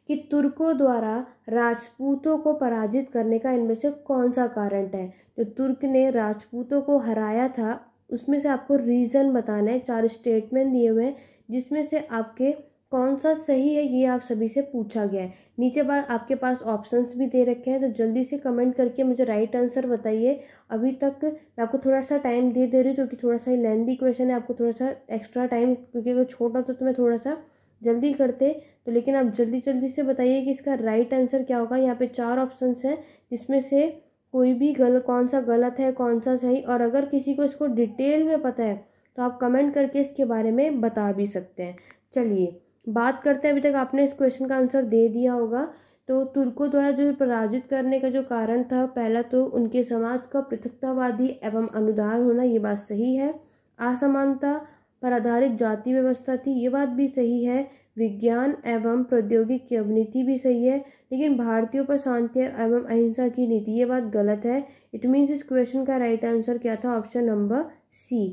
कि तुर्कों द्वारा राजपूतों को पराजित करने का इनमें से कौन सा कारण है जो तुर्क ने राजपूतों को हराया था उसमें से आपको रीज़न बताना है चार स्टेटमेंट दिए हुए हैं जिसमें से आपके कौन सा सही है ये आप सभी से पूछा गया है नीचे बाद आपके पास ऑप्शंस भी दे रखे हैं तो जल्दी से कमेंट करके मुझे राइट आंसर बताइए अभी तक मैं आपको थोड़ा सा टाइम दे दे रही हूँ क्योंकि थोड़ा सा ही लेंदी क्वेश्चन है आपको थोड़ा सा एक्स्ट्रा टाइम क्योंकि अगर छोटा तो मैं थोड़ा सा जल्दी करते तो लेकिन आप जल्दी जल्दी से बताइए कि इसका राइट आंसर क्या होगा यहाँ पर चार ऑप्शन हैं जिसमें से कोई भी गलत कौन सा गलत है कौन सा सही और अगर किसी को इसको डिटेल में पता है तो आप कमेंट करके इसके बारे में बता भी सकते हैं चलिए बात करते हैं अभी तक आपने इस क्वेश्चन का आंसर दे दिया होगा तो तुर्कों द्वारा जो पराजित करने का जो कारण था पहला तो उनके समाज का पृथकतावादी एवं अनुदार होना ये बात सही है असमानता पर आधारित जाति व्यवस्था थी ये बात भी सही है विज्ञान एवं प्रौद्योगिकी की अवनीति भी सही है लेकिन भारतीयों पर शांति एवं अहिंसा की नीति ये बात गलत है इट मीन्स इस क्वेश्चन का राइट आंसर क्या था ऑप्शन नंबर सी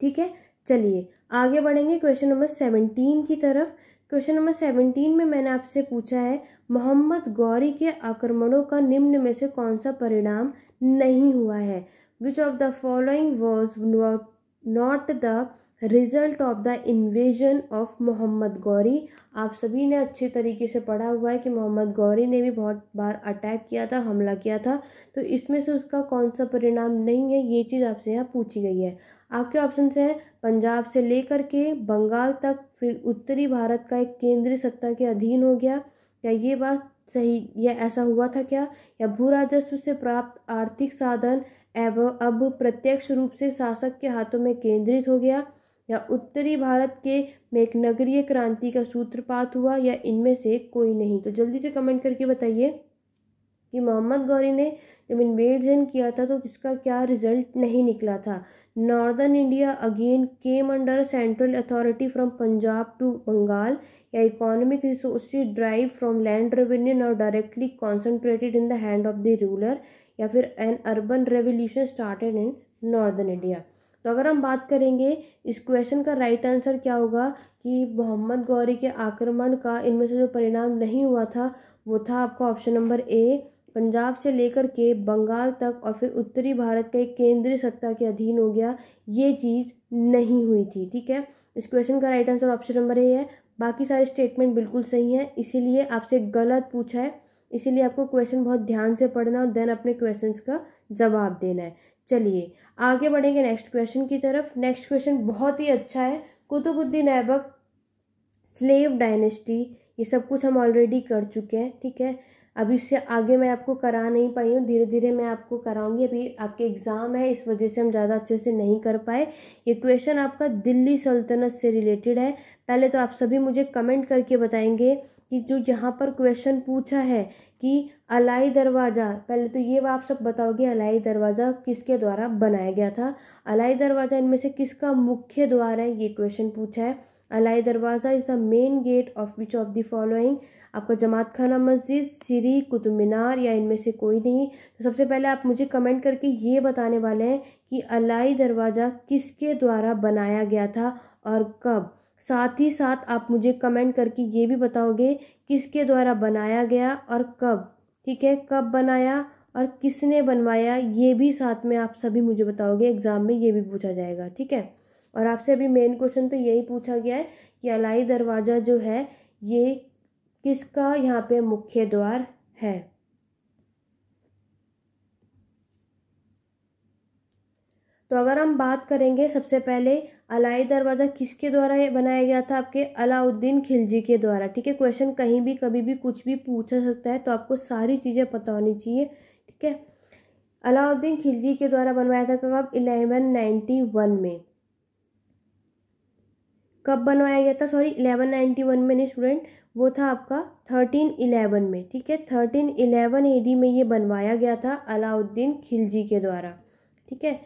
ठीक है चलिए आगे बढ़ेंगे क्वेश्चन नंबर सेवनटीन की तरफ क्वेश्चन नंबर सेवनटीन में मैंने आपसे पूछा है मोहम्मद गौरी के आक्रमणों का निम्न में से कौन सा परिणाम नहीं हुआ है which of the following was not the result of the invasion of Mohammad Ghori आप सभी ने अच्छे तरीके से पढ़ा हुआ है कि मोहम्मद गौरी ने भी बहुत बार अटैक किया था हमला किया था तो इसमें से उसका कौन सा परिणाम नहीं है ये चीज़ आपसे यहाँ पूछी गई है आपके ऑप्शन से है पंजाब से लेकर के बंगाल तक फिर उत्तरी भारत का एक केंद्रीय सत्ता के अधीन हो गया क्या ये बात सही या ऐसा हुआ था क्या या भू राजस्व से प्राप्त आर्थिक साधन एवं अब प्रत्यक्ष रूप से शासक के हाथों में केंद्रित हो गया या उत्तरी भारत के में एक नगरीय क्रांति का सूत्रपात हुआ या इनमें से कोई नहीं तो जल्दी से कमेंट करके बताइए कि मोहम्मद गौरी ने जब इन्वेजन किया था तो इसका क्या रिजल्ट नहीं निकला था northern India again came under central authority from Punjab to Bengal या economic resource drive from land revenue now directly concentrated in the hand of the ruler या फिर an urban revolution started in northern India तो अगर हम बात करेंगे इस question का राइट right आंसर क्या होगा कि मोहम्मद गौरी के आक्रमण का इनमें से जो परिणाम नहीं हुआ था वो था आपका ऑप्शन नंबर ए पंजाब से लेकर के बंगाल तक और फिर उत्तरी भारत का एक केंद्रीय सत्ता के अधीन हो गया ये चीज़ नहीं हुई थी ठीक है इस क्वेश्चन का right answer option number A है बाकी सारे स्टेटमेंट बिल्कुल सही हैं इसीलिए आपसे गलत पूछा है इसीलिए आपको क्वेश्चन बहुत ध्यान से पढ़ना और देन अपने क्वेश्चन का जवाब देना है चलिए आगे बढ़ेंगे नेक्स्ट क्वेश्चन की तरफ नेक्स्ट क्वेश्चन बहुत ही अच्छा है कुतुबुद्दीन ऐबक स्लेव डायनेस्टी ये सब कुछ हम ऑलरेडी कर चुके हैं ठीक है अभी उससे आगे मैं आपको करा नहीं पाई हूँ धीरे धीरे मैं आपको कराऊंगी अभी आपके एग्ज़ाम है इस वजह से हम ज़्यादा अच्छे से नहीं कर पाए ये क्वेश्चन आपका दिल्ली सल्तनत से रिलेटेड है पहले तो आप सभी मुझे कमेंट करके बताएंगे कि जो यहाँ पर क्वेश्चन पूछा है कि अलाई दरवाज़ा पहले तो ये आप सब बताओगे अलाई दरवाज़ा किसके द्वारा बनाया गया था अलाई दरवाज़ा इनमें से किसका मुख्य द्वार है ये क्वेश्चन पूछा है Alai Darwaza is the main gate of which of the following आपका जमात खाना मस्जिद सीरी कुतुब मीनार या इनमें से कोई नहीं तो सबसे पहले आप मुझे कमेंट करके ये बताने वाले हैं कि अलाई दरवाज़ा किसके द्वारा बनाया गया था और कब साथ ही साथ आप मुझे कमेंट करके ये भी बताओगे किसके द्वारा बनाया गया और कब ठीक है कब बनाया और किसने बनवाया ये भी साथ में आप सभी मुझे बताओगे एग्ज़ाम में ये भी पूछा जाएगा ठीक है और आपसे अभी मेन क्वेश्चन तो यही पूछा गया है कि अलाई दरवाज़ा जो है ये किसका यहाँ पे मुख्य द्वार है तो अगर हम बात करेंगे सबसे पहले अलाई दरवाज़ा किसके द्वारा बनाया गया था आपके अलाउद्दीन खिलजी के द्वारा ठीक है क्वेश्चन कहीं भी कभी भी कुछ भी पूछा सकता है तो आपको सारी चीज़ें पता होनी चाहिए ठीक है अलाउद्दीन खिलजी के द्वारा बनवाया था कब इलेवन नाइन्टी वन में कब बनवाया गया था सॉरी इलेवन नाइन्टी वन में नहीं स्टूडेंट वो था आपका थर्टीन इलेवन में ठीक है थर्टीन इलेवन डी में ये बनवाया गया था अलाउद्दीन खिलजी के द्वारा ठीक है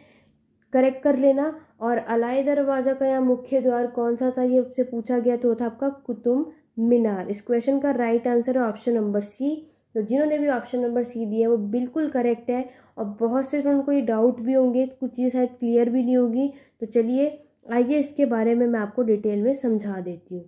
करेक्ट कर लेना और अलाई दरवाज़ा का यहाँ मुख्य द्वार कौन सा था ये आपसे पूछा गया तो था आपका कुतुब मीनार इस क्वेश्चन का राइट आंसर है ऑप्शन नंबर सी तो जिन्होंने भी ऑप्शन नंबर सी दिया है वो बिल्कुल करेक्ट है और बहुत से स्टूडेंट को ये डाउट भी होंगे कुछ चीज़ शायद क्लियर भी नहीं होगी तो चलिए आइए इसके बारे में मैं आपको डिटेल में समझा देती हूँ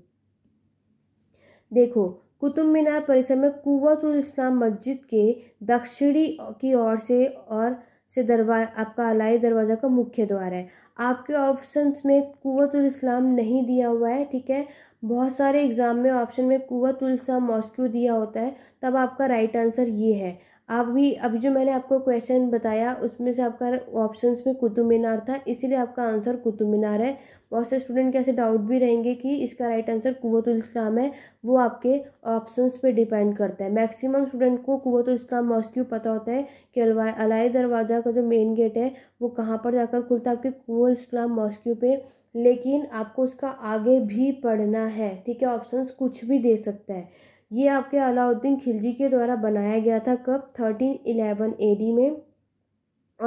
देखो कुतुब मीनार परिसर में कुतुल इस्लाम मस्जिद के दक्षिणी की ओर से और से दरवाजा आपका अलाई दरवाज़ा का मुख्य द्वार है आपके ऑप्शंस में कुतुल इस्लाम नहीं दिया हुआ है ठीक है बहुत सारे एग्ज़ाम में ऑप्शन में कुतुल इस्लाम मॉस्क्यू दिया होता है तब आपका राइट आंसर ये है आप भी अभी जो मैंने आपको क्वेश्चन बताया उसमें से आपका ऑप्शंस में कुतुब मीनार था इसीलिए आपका आंसर कुतुब मीनार है बहुत से स्टूडेंट के ऐसे डाउट भी रहेंगे कि इसका राइट आंसर कुवतुल इस्लाम है वो आपके ऑप्शंस पे डिपेंड करता है मैक्सिमम स्टूडेंट को कुवतुल इस्लाम मॉस्क्यू पता होता है कि अलाई दरवाज़ा का जो मेन गेट है वो कहाँ पर जाकर खुलता है आपके कुवल इस्लाम मॉस्क्यू पे लेकिन आपको उसका आगे भी पढ़ना है ठीक है ऑप्शंस कुछ भी दे सकता है ये आपके अलाउद्दीन खिलजी के द्वारा बनाया गया था कब थर्टीन इलेवन डी में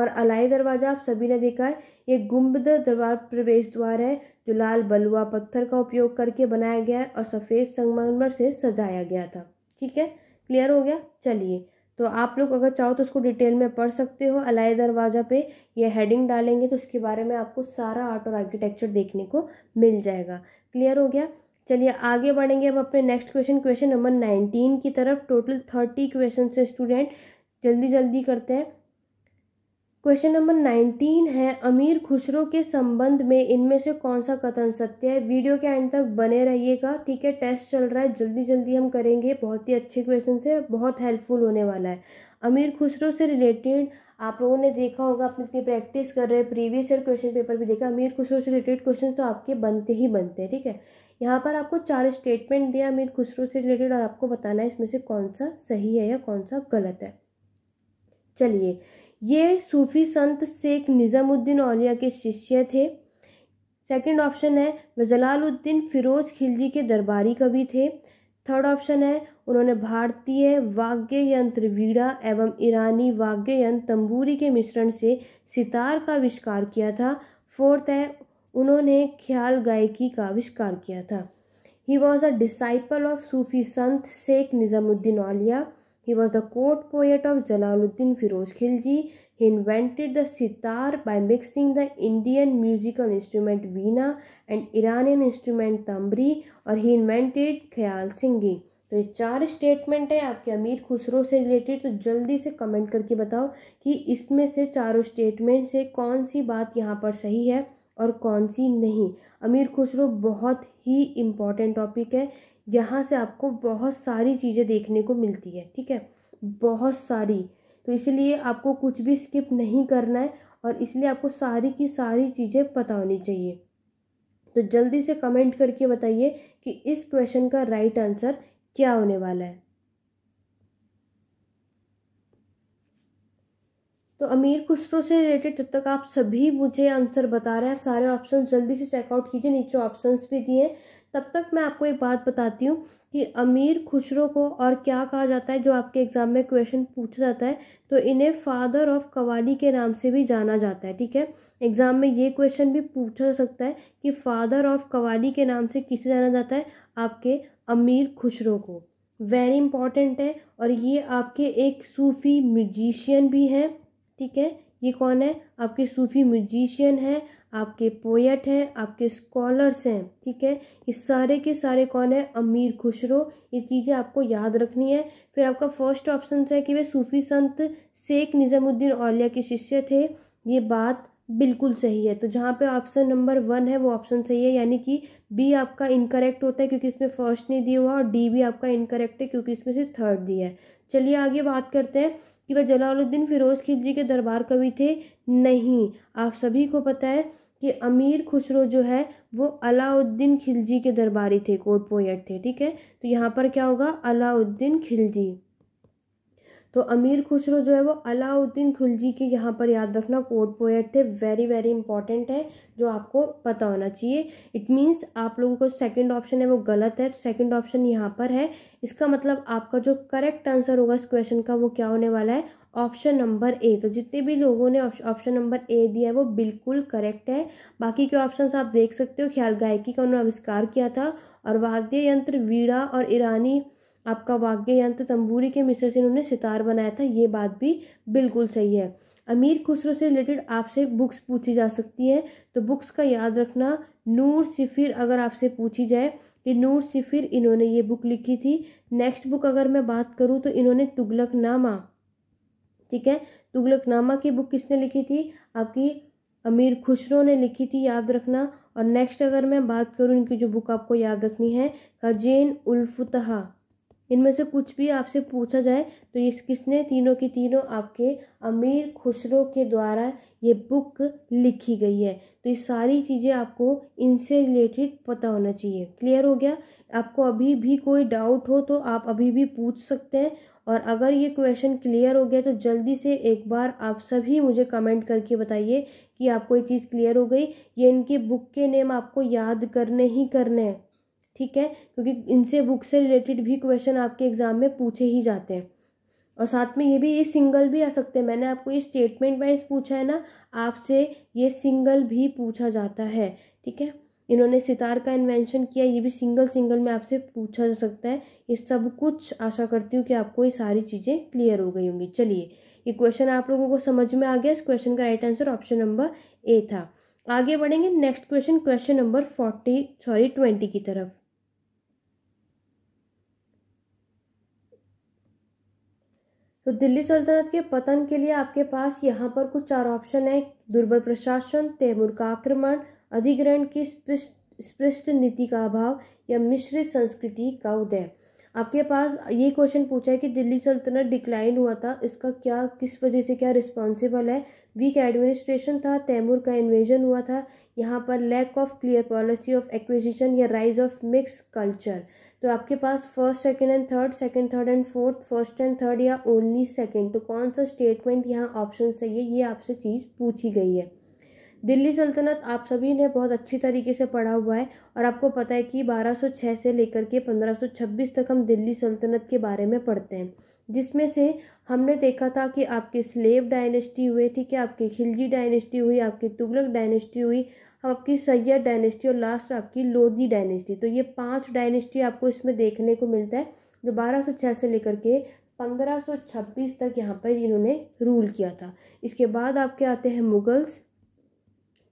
और अलाई दरवाज़ा आप सभी ने देखा है ये गुम्बद दरबार प्रवेश द्वार है जो लाल बलुआ पत्थर का उपयोग करके बनाया गया है और सफ़ेद संगमरमर से सजाया गया था ठीक है क्लियर हो गया चलिए तो आप लोग अगर चाहो तो उसको डिटेल में पढ़ सकते हो अलाई दरवाज़ा पे ये हेडिंग डालेंगे तो उसके बारे में आपको सारा आर्ट और आर्किटेक्चर देखने को मिल जाएगा क्लियर हो गया चलिए आगे बढ़ेंगे अब अपने next question question number nineteen की तरफ टोटल थर्टी क्वेश्चन से स्टूडेंट जल्दी जल्दी करते हैं क्वेश्चन नंबर नाइनटीन है अमीर खुसरो के संबंध में इनमें से कौन सा कथन सत्य है वीडियो के एंड तक बने रहिएगा ठीक है टेस्ट चल रहा है जल्दी जल्दी हम करेंगे बहुत ही अच्छे क्वेश्चन से बहुत हेल्पफुल होने वाला है अमीर खुसरो से रिलेटेड आप लोगों ने देखा होगा अपनी इतनी प्रैक्टिस कर रहे हैं प्रीवियस ईयर क्वेश्चन पेपर भी देखा अमीर खुसरो से रिलेटेड क्वेश्चन तो आपके बनते ही बनते हैं ठीक है यहाँ पर आपको चार स्टेटमेंट दिया अमीर खुसरो से रिलेटेड और आपको बताना है इसमें से कौन सा सही है या कौन सा गलत है चलिए ये सूफी संत शेख निज़ामुद्दीन औलिया के शिष्य थे सेकंड ऑप्शन है वह जलालुद्दीन फिरोज खिलजी के दरबारी कवि थे थर्ड ऑप्शन है उन्होंने भारतीय वाग्य यंत्र वीड़ा एवं ईरानी वाग्य यंत्र तंबूरी के मिश्रण से सितार का आविष्कार किया था फोर्थ है उन्होंने ख्याल गायकी का आविष्कार किया था he was a disciple of Sufi sant Sheikh Nizamuddin Auliya he was the court poet of Jalaluddin Firoz Khilji he invented the sitar by mixing the Indian musical instrument veena and Iranian instrument tamburi और ही इन्वेंटेड ख्याल सिंगिंग तो ये चार स्टेटमेंट है आपके अमीर खुसरो से रिलेटेड तो जल्दी से कमेंट करके बताओ कि इसमें से चारों स्टेटमेंट से कौन सी बात यहाँ पर सही है और कौन सी नहीं अमीर खुसरो बहुत ही इम्पॉर्टेंट टॉपिक है यहाँ से आपको बहुत सारी चीज़ें देखने को मिलती है ठीक है बहुत सारी तो इसलिए आपको कुछ भी स्किप नहीं करना है और इसलिए आपको सारी की सारी चीज़ें पता होनी चाहिए तो जल्दी से कमेंट करके बताइए कि इस क्वेश्चन का राइट आंसर क्या होने वाला है तो अमीर खुसरो से रिलेटेड जब तक आप सभी मुझे आंसर बता रहे हैं आप सारे ऑप्शन जल्दी से चेकआउट कीजिए नीचे ऑप्शंस भी दिए तब तक मैं आपको एक बात बताती हूँ कि अमीर खुसरो को और क्या कहा जाता है जो आपके एग्ज़ाम में क्वेश्चन पूछा जाता है तो इन्हें फादर ऑफ कवाली के नाम से भी जाना जाता है ठीक है एग्ज़ाम में ये क्वेश्चन भी पूछा जा सकता है कि फादर ऑफ कवाली के नाम से किसे जाना जाता है आपके अमीर खुसरो को वेरी इंपॉर्टेंट है और ये आपके एक सूफ़ी म्यूजिशियन भी हैं ठीक है ये कौन है आपके सूफी म्यूजिशियन हैं आपके पोएट हैं आपके स्कॉलर्स हैं ठीक है ये सारे के सारे कौन है अमीर खुशरो ये चीज़ें आपको याद रखनी है फिर आपका फर्स्ट ऑप्शन है कि वे सूफी संत शेख निज़ामुद्दीन औलिया के शिष्य थे ये बात बिल्कुल सही है तो जहाँ पे ऑप्शन नंबर वन है वो ऑप्शन सही है यानी कि बी आपका इनकरेक्ट होता है क्योंकि इसमें फर्स्ट नहीं दिया हुआ और डी भी आपका इनकरेक्ट है क्योंकि इसमें से थर्ड दिया है चलिए आगे बात करते हैं कि वह जलालुद्दीन फिरोज खिलजी के दरबार कवि थे नहीं आप सभी को पता है कि अमीर खुसरो जो है वो अलाउद्दीन खिलजी के दरबारी थे कोर्ट पोएट थे ठीक है तो यहाँ पर क्या होगा अलाउद्दीन खिलजी तो अमीर खुसरो जो है वो अलाउद्दीन खुलजी के यहाँ पर याद रखना कोर्ट पोएट थे वेरी वेरी इंपॉर्टेंट है जो आपको पता होना चाहिए इट मीन्स आप लोगों को सेकंड ऑप्शन है वो गलत है तो सेकंड ऑप्शन यहाँ पर है इसका मतलब आपका जो करेक्ट आंसर होगा इस क्वेश्चन का वो क्या होने वाला है ऑप्शन नंबर ए तो जितने भी लोगों ने ऑप्शन नंबर ए दिया है वो बिल्कुल करेक्ट है बाकी के ऑप्शंस आप देख सकते हो ख्याल गायकी का उन्होंने आविष्कार किया था और वाद्य यंत्र वीड़ा और ईरानी आपका वाग्य यंत्र तंबूरी के मिश्र से इन्होंने सितार बनाया था ये बात भी बिल्कुल सही है अमीर खुसरो से रिलेटेड आपसे बुक्स पूछी जा सकती है तो बुक्स का याद रखना नूर सिफिर अगर आपसे पूछी जाए कि नूर सिफिर इन्होंने ये बुक लिखी थी नेक्स्ट बुक अगर मैं बात करूँ तो इन्होंने तुगलक नामा ठीक है तुगलक नामा की बुक किसने लिखी थी आपकी अमीर खुसरो ने लिखी थी याद रखना और नेक्स्ट अगर मैं बात करूँ इनकी जो बुक आपको याद रखनी है खजेन उल्फुतहा इनमें से कुछ भी आपसे पूछा जाए तो इस किसने तीनों की तीनों आपके अमीर खुसरो के द्वारा ये बुक लिखी गई है तो ये सारी चीज़ें आपको इनसे रिलेटेड पता होना चाहिए क्लियर हो गया आपको अभी भी कोई डाउट हो तो आप अभी भी पूछ सकते हैं और अगर ये क्वेश्चन क्लियर हो गया तो जल्दी से एक बार आप सभी मुझे कमेंट करके बताइए कि आपको ये चीज़ क्लियर हो गई ये इनकी बुक के नेम आपको याद करने ही करने हैं ठीक है क्योंकि इनसे बुक से रिलेटेड भी क्वेश्चन आपके एग्ज़ाम में पूछे ही जाते हैं और साथ में ये भी ये सिंगल भी आ सकते हैं मैंने आपको ये स्टेटमेंट वाइज पूछा है ना आपसे ये सिंगल भी पूछा जाता है ठीक है इन्होंने सितार का इन्वेंशन किया ये भी सिंगल सिंगल में आपसे पूछा जा सकता है ये सब कुछ आशा करती हूँ कि आपको ये सारी चीज़ें क्लियर हो गई होंगी चलिए ये क्वेश्चन आप लोगों को समझ में आ गया इस क्वेश्चन का right answer option number A था आगे बढ़ेंगे next question question number forty sorry twenty की तरफ तो दिल्ली सल्तनत के पतन के लिए आपके पास यहाँ पर कुछ चार ऑप्शन है दुर्बल प्रशासन तैमूर का आक्रमण अधिग्रहण की स्पृष्ट नीति का अभाव या मिश्रित संस्कृति का उदय आपके पास ये क्वेश्चन पूछा है कि दिल्ली सल्तनत डिक्लाइन हुआ था इसका क्या किस वजह से क्या रिस्पॉन्सिबल है वीक एडमिनिस्ट्रेशन था तैमूर का इन्वेजन हुआ था यहाँ पर lack of clear policy of acquisition या राइज ऑफ मिक्स कल्चर तो आपके पास first second and third second third and fourth first and third या ओनली सेकंड तो कौन सा स्टेटमेंट यहाँ ऑप्शन सही है ये आपसे चीज़ पूछी गई है दिल्ली सल्तनत आप सभी ने बहुत अच्छी तरीके से पढ़ा हुआ है और आपको पता है कि 1206 से लेकर के 1526 तक हम दिल्ली सल्तनत के बारे में पढ़ते हैं जिसमें से हमने देखा था कि आपके स्लेव डायनेस्टी हुए ठीक है आपकी खिलजी डायनेस्टी हुई आपकी तुगलक डायनेस्टी हुई आपकी सैयद डायनेस्टी और लास्ट आपकी लोधी डायनेस्टी तो ये पांच डायनेस्टी आपको इसमें देखने को मिलता है जो बारह सौ छः से लेकर के पंद्रह सौ छब्बीस तक यहाँ पर इन्होंने रूल किया था इसके बाद आपके आते हैं मुगल्स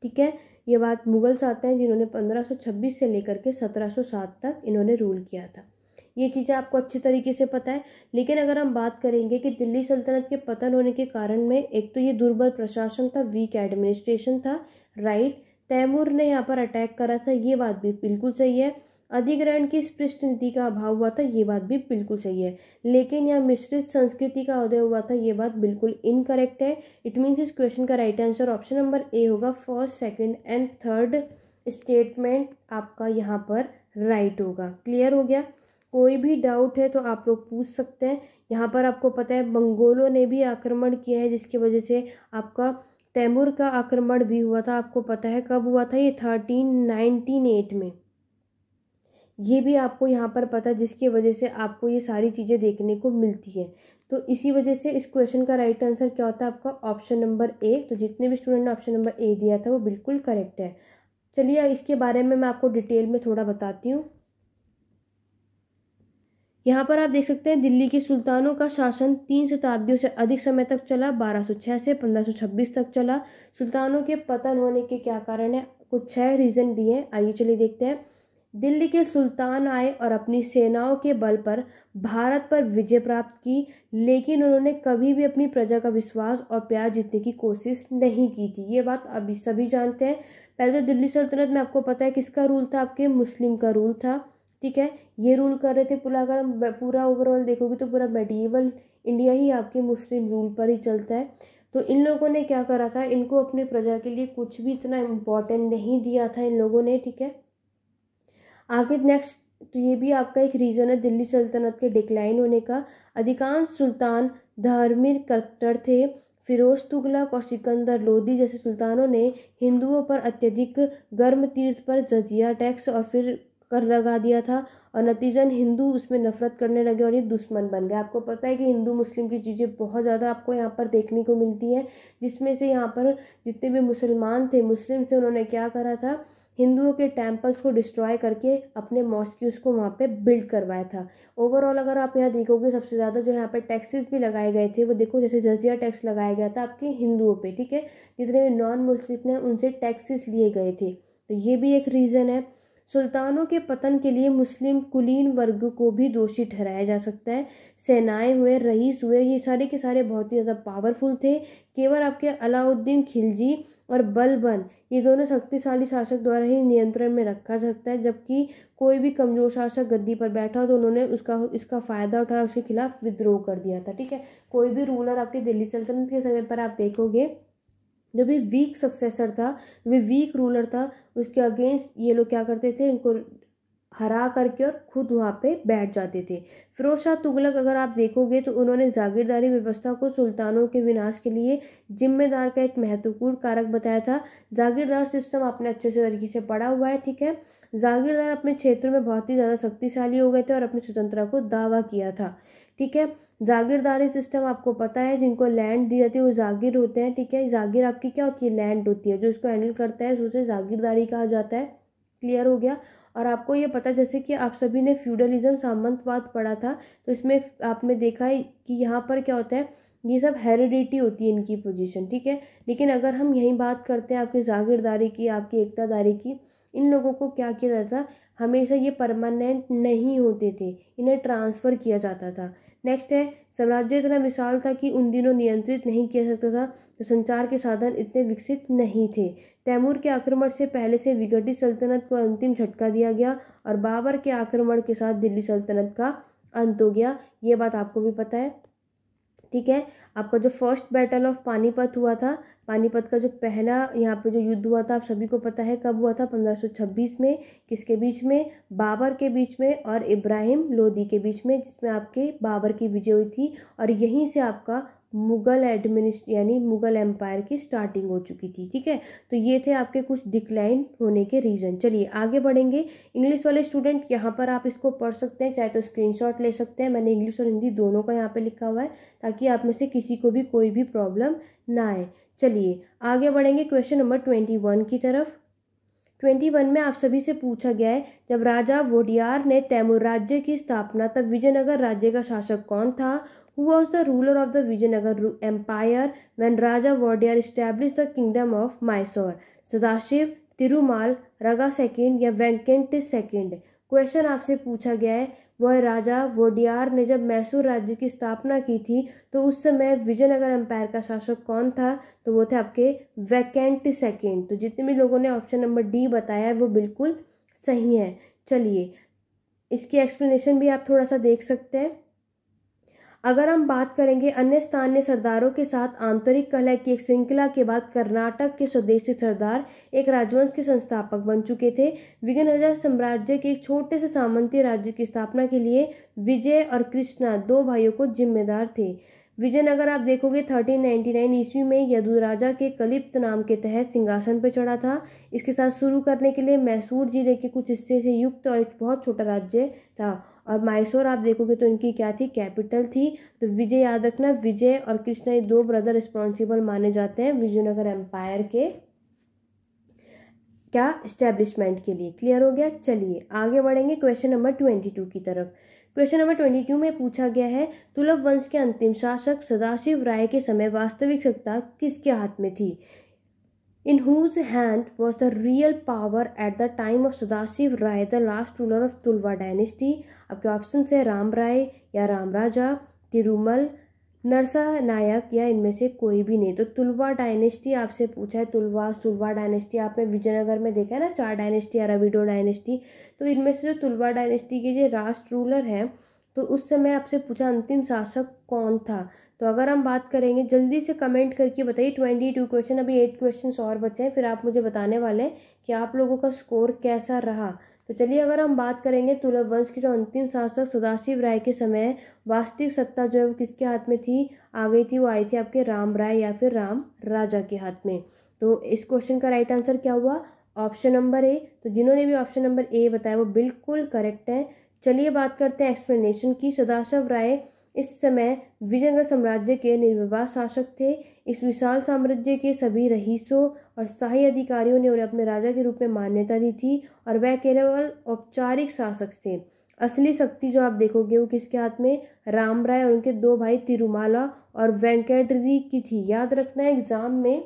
ठीक है ये बात मुगल्स आते हैं जिन्होंने पंद्रह सौ छब्बीस से लेकर के सत्रह सौ सात तक इन्होंने रूल किया था ये चीज़ें आपको अच्छे तरीके से पता है लेकिन अगर हम बात करेंगे कि दिल्ली सल्तनत के पतन होने के कारण में एक तो ये दुर्बल प्रशासन था वीक एडमिनिस्ट्रेशन था राइट तैमूर ने यहाँ पर अटैक करा था ये बात भी बिल्कुल सही है अधिग्रहण की स्पृष्ट नीति का अभाव हुआ था ये बात भी बिल्कुल सही है लेकिन यहाँ मिश्रित संस्कृति का उदय हुआ था ये बात बिल्कुल इनकरेक्ट है इट मीन्स इस क्वेश्चन का right answer option number A होगा first second and third statement आपका यहाँ पर राइट होगा क्लियर हो गया कोई भी डाउट है तो आप लोग पूछ सकते हैं यहाँ पर आपको पता है मंगोलों ने भी आक्रमण किया है जिसकी वजह से आपका तैमूर का आक्रमण भी हुआ था आपको पता है कब हुआ था ये थर्टीन नाइनटीन एट में ये भी आपको यहाँ पर पता है जिसकी वजह से आपको ये सारी चीज़ें देखने को मिलती है तो इसी वजह से इस क्वेश्चन का राइट आंसर क्या होता है आपका ऑप्शन नंबर ए तो जितने भी स्टूडेंट ने ऑप्शन नंबर ए दिया था वो बिल्कुल करेक्ट है चलिए इसके बारे में मैं आपको डिटेल में थोड़ा बताती हूँ यहाँ पर आप देख सकते हैं दिल्ली के सुल्तानों का शासन तीन शताब्दियों से अधिक समय तक चला 1206 से 1526 तक चला सुल्तानों के पतन होने के क्या कारण है कुछ छः रीज़न दिए हैं आइए चलिए देखते हैं दिल्ली के सुल्तान आए और अपनी सेनाओं के बल पर भारत पर विजय प्राप्त की लेकिन उन्होंने कभी भी अपनी प्रजा का विश्वास और प्यार जीतने की कोशिश नहीं की थी ये बात अभी सभी जानते हैं पहले तो दिल्ली सल्तनत में आपको पता है किसका रूल था आपके मुस्लिम का रूल था ठीक है ये रूल कर रहे थे पूरा अगर पूरा ओवरऑल देखोगे तो पूरा मेडिएवल इंडिया ही आपके मुस्लिम रूल पर ही चलता है तो इन लोगों ने क्या करा था इनको अपनी प्रजा के लिए कुछ भी इतना इम्पोर्टेंट नहीं दिया था इन लोगों ने ठीक है आगे नेक्स्ट तो ये भी आपका एक रीज़न है दिल्ली सल्तनत के डिक्लाइन होने का अधिकांश सुल्तान धार्मिक कट्टर थे फिरोज तुगलक और सिकंदर लोधी जैसे सुल्तानों ने हिंदुओं पर अत्यधिक गर्म तीर्थ पर जजिया टैक्स और फिर कर लगा दिया था और नतीजन हिंदू उसमें नफरत करने लगे और ये दुश्मन बन गए आपको पता है कि हिंदू मुस्लिम की चीज़ें बहुत ज़्यादा आपको यहाँ पर देखने को मिलती हैं जिसमें से यहाँ पर जितने भी मुसलमान थे मुस्लिम थे उन्होंने क्या करा था हिंदुओं के टेम्पल्स को डिस्ट्रॉय करके अपने मॉस्क्यूज़ को वहाँ पे बिल्ड करवाया था ओवरऑल अगर आप यहाँ देखोगे सबसे ज़्यादा जो यहाँ पे टैक्सेस भी लगाए गए थे वो देखो जैसे जजिया टैक्स लगाया गया था आपके हिंदुओं पे ठीक है जितने भी नॉन मुस्लिम हैं उनसे टैक्सेस लिए गए थे तो ये भी एक रीज़न है सुल्तानों के पतन के लिए मुस्लिम कुलीन वर्ग को भी दोषी ठहराया जा सकता है सेनाएं हुए रईस हुए ये सारे के सारे बहुत ही ज़्यादा पावरफुल थे केवल आपके अलाउद्दीन खिलजी और बलबन ये दोनों शक्तिशाली शासक द्वारा ही नियंत्रण में रखा जा सकता है जबकि कोई भी कमजोर शासक गद्दी पर बैठा तो उन्होंने उसका इसका फ़ायदा उठाया उसके खिलाफ विद्रोह कर दिया था ठीक है कोई भी रूलर आपके दिल्ली सल्तनत के समय पर आप देखोगे जो भी वीक सक्सेसर था जो भी वीक रूलर था उसके अगेंस्ट ये लोग क्या करते थे उनको हरा करके और खुद वहाँ पे बैठ जाते थे फिरोज शाह तुगलक अगर आप देखोगे तो उन्होंने जागीरदारी व्यवस्था को सुल्तानों के विनाश के लिए जिम्मेदार का एक महत्वपूर्ण कारक बताया था जागीरदार सिस्टम आपने अच्छे से तरीके से पढ़ा हुआ है ठीक है जागीरदार अपने क्षेत्र में बहुत ही ज़्यादा शक्तिशाली हो गए थे और अपनी स्वतंत्रता को दावा किया था ठीक है जागीरदारी सिस्टम आपको पता है जिनको लैंड दी जाती है वो जागीर होते हैं ठीक है जागीर आपकी क्या होती है लैंड होती है जो इसको हैंडल करता है उसे जागीरदारी कहा जाता है क्लियर हो गया और आपको ये पता जैसे कि आप सभी ने फ्यूडलिज्म सामंतवाद पढ़ा था तो इसमें आपने देखा है कि यहाँ पर क्या होता है ये सब हेरिडिटी होती है इनकी पोजीशन ठीक है लेकिन अगर हम यही बात करते हैं आपकी जागीरदारी की आपकी एकतादारी की इन लोगों को क्या किया जाता था हमेशा ये परमानेंट नहीं होते थे इन्हें ट्रांसफ़र किया जाता था नेक्स्ट है साम्राज्य इतना विशाल था कि उन दिनों नियंत्रित नहीं किया सकता था तो संचार के साधन इतने विकसित नहीं थे तैमूर के आक्रमण से पहले से विघटित सल्तनत को अंतिम झटका दिया गया और बाबर के आक्रमण के साथ दिल्ली सल्तनत का अंत हो गया ये बात आपको भी पता है ठीक है आपका जो फर्स्ट बैटल ऑफ पानीपत हुआ था पानीपत का जो पहला यहाँ पे जो युद्ध हुआ था आप सभी को पता है कब हुआ था 1526 में किसके बीच में बाबर के बीच में और इब्राहिम लोदी के बीच में जिसमें आपके बाबर की विजय हुई थी और यहीं से आपका मुग़ल एडमिनिस्ट यानी मुग़ल एम्पायर की स्टार्टिंग हो चुकी थी ठीक है तो ये थे आपके कुछ डिक्लाइन होने के रीज़न चलिए आगे बढ़ेंगे इंग्लिश वाले स्टूडेंट यहाँ पर आप इसको पढ़ सकते हैं चाहे तो स्क्रीनशॉट ले सकते हैं मैंने इंग्लिश और हिंदी दोनों का यहाँ पर लिखा हुआ है ताकि आप में से किसी को भी कोई भी प्रॉब्लम ना आए चलिए आगे बढ़ेंगे क्वेश्चन नंबर ट्वेंटी वन की तरफ ट्वेंटी वन में आप सभी से पूछा गया है जब राजा वोडियार ने तैमूर राज्य की स्थापना तब विजयनगर राज्य का शासक कौन था who was the ruler of the Vijayanagar empire when Raja Wodeyar establish the kingdom of Mysore Sadashiv Tirumal Raya second या वेंकट सेकेंड क्वेश्चन आपसे पूछा गया है वह राजा वोडियार ने जब मैसूर राज्य की स्थापना की थी तो उस समय विजयनगर एम्पायर का शासक कौन था तो वो थे आपके वैकेंट सेकेंड तो जितने भी लोगों ने ऑप्शन नंबर डी बताया है वो बिल्कुल सही है चलिए इसकी एक्सप्लेनेशन भी आप थोड़ा सा देख सकते हैं अगर हम बात करेंगे अन्य स्थानीय सरदारों के साथ आंतरिक कलह की एक श्रृंखला के बाद कर्नाटक के स्वदेशी सरदार एक राजवंश के संस्थापक बन चुके थे विघ्नराजा साम्राज्य के एक छोटे से सामंती राज्य की स्थापना के लिए विजय और कृष्णा दो भाइयों को जिम्मेदार थे विजयनगर आप देखोगे 1399 ईस्वी में यदुराजा के कलिप्त नाम के तहत सिंहासन पर चढ़ा था इसके साथ शुरू करने के लिए मैसूर जिले के कुछ हिस्से से युक्त और एक बहुत छोटा राज्य था और माइसोर आप देखोगे तो इनकी क्या थी कैपिटल थी तो विजय याद रखना विजय और कृष्णा ये दो ब्रदर रिस्पॉन्सिबल माने जाते हैं विजयनगर एम्पायर के क्या इस्टेब्लिशमेंट के लिए क्लियर हो गया चलिए आगे बढ़ेंगे क्वेश्चन नंबर ट्वेंटी टू की तरफ क्वेश्चन नंबर ट्वेंटी टू में पूछा गया है तुलभ वंश के अंतिम शासक सदाशिव राय के समय वास्तविक सत्ता किसके हाथ में थी in whose hand was the real power at the time of Sadasiv Rai, the last ruler of Tulwa dynasty. आपके ऑप्शन है राम राय या राम राजा तिरुमल नरसा नायक या इनमें से कोई भी नहीं तो तुलवा डायनेस्टी आपसे पूछा है तुलवा सुलवा डायनेस्टी आपने विजयनगर में देखा है ना चार डायनेस्टी या रविडो डायनेस्टी तो इनमें से जो तुलवा डायनेस्टी के जो राष्ट्र रूलर हैं तो उस समय आपसे पूछा अंतिम शासक कौन था तो अगर हम बात करेंगे जल्दी से कमेंट करके बताइए ट्वेंटी टू क्वेश्चन अभी एट क्वेश्चन और बचे हैं फिर आप मुझे बताने वाले हैं कि आप लोगों का स्कोर कैसा रहा तो चलिए अगर हम बात करेंगे तुलभ वंश के जो अंतिम शासक सदाशिव राय के समय वास्तविक सत्ता जो है वो किसके हाथ में थी आ गई थी वो आई थी आपके राम राय या फिर राम राजा के हाथ में तो इस क्वेश्चन का राइट आंसर क्या हुआ ऑप्शन नंबर ए तो जिन्होंने भी ऑप्शन नंबर ए बताया वो बिल्कुल करेक्ट है चलिए बात करते हैं एक्सप्लेनेशन की सदाशिव राय इस समय विजयनगर साम्राज्य के निर्विवाद शासक थे इस विशाल साम्राज्य के सभी रईसों और शाही अधिकारियों ने उन्हें अपने राजा के रूप में मान्यता दी थी और वह केवल औपचारिक शासक थे असली शक्ति जो आप देखोगे वो किसके हाथ में राम राय और उनके दो भाई तिरुमाला और वेंकटरी की थी याद रखना एग्जाम में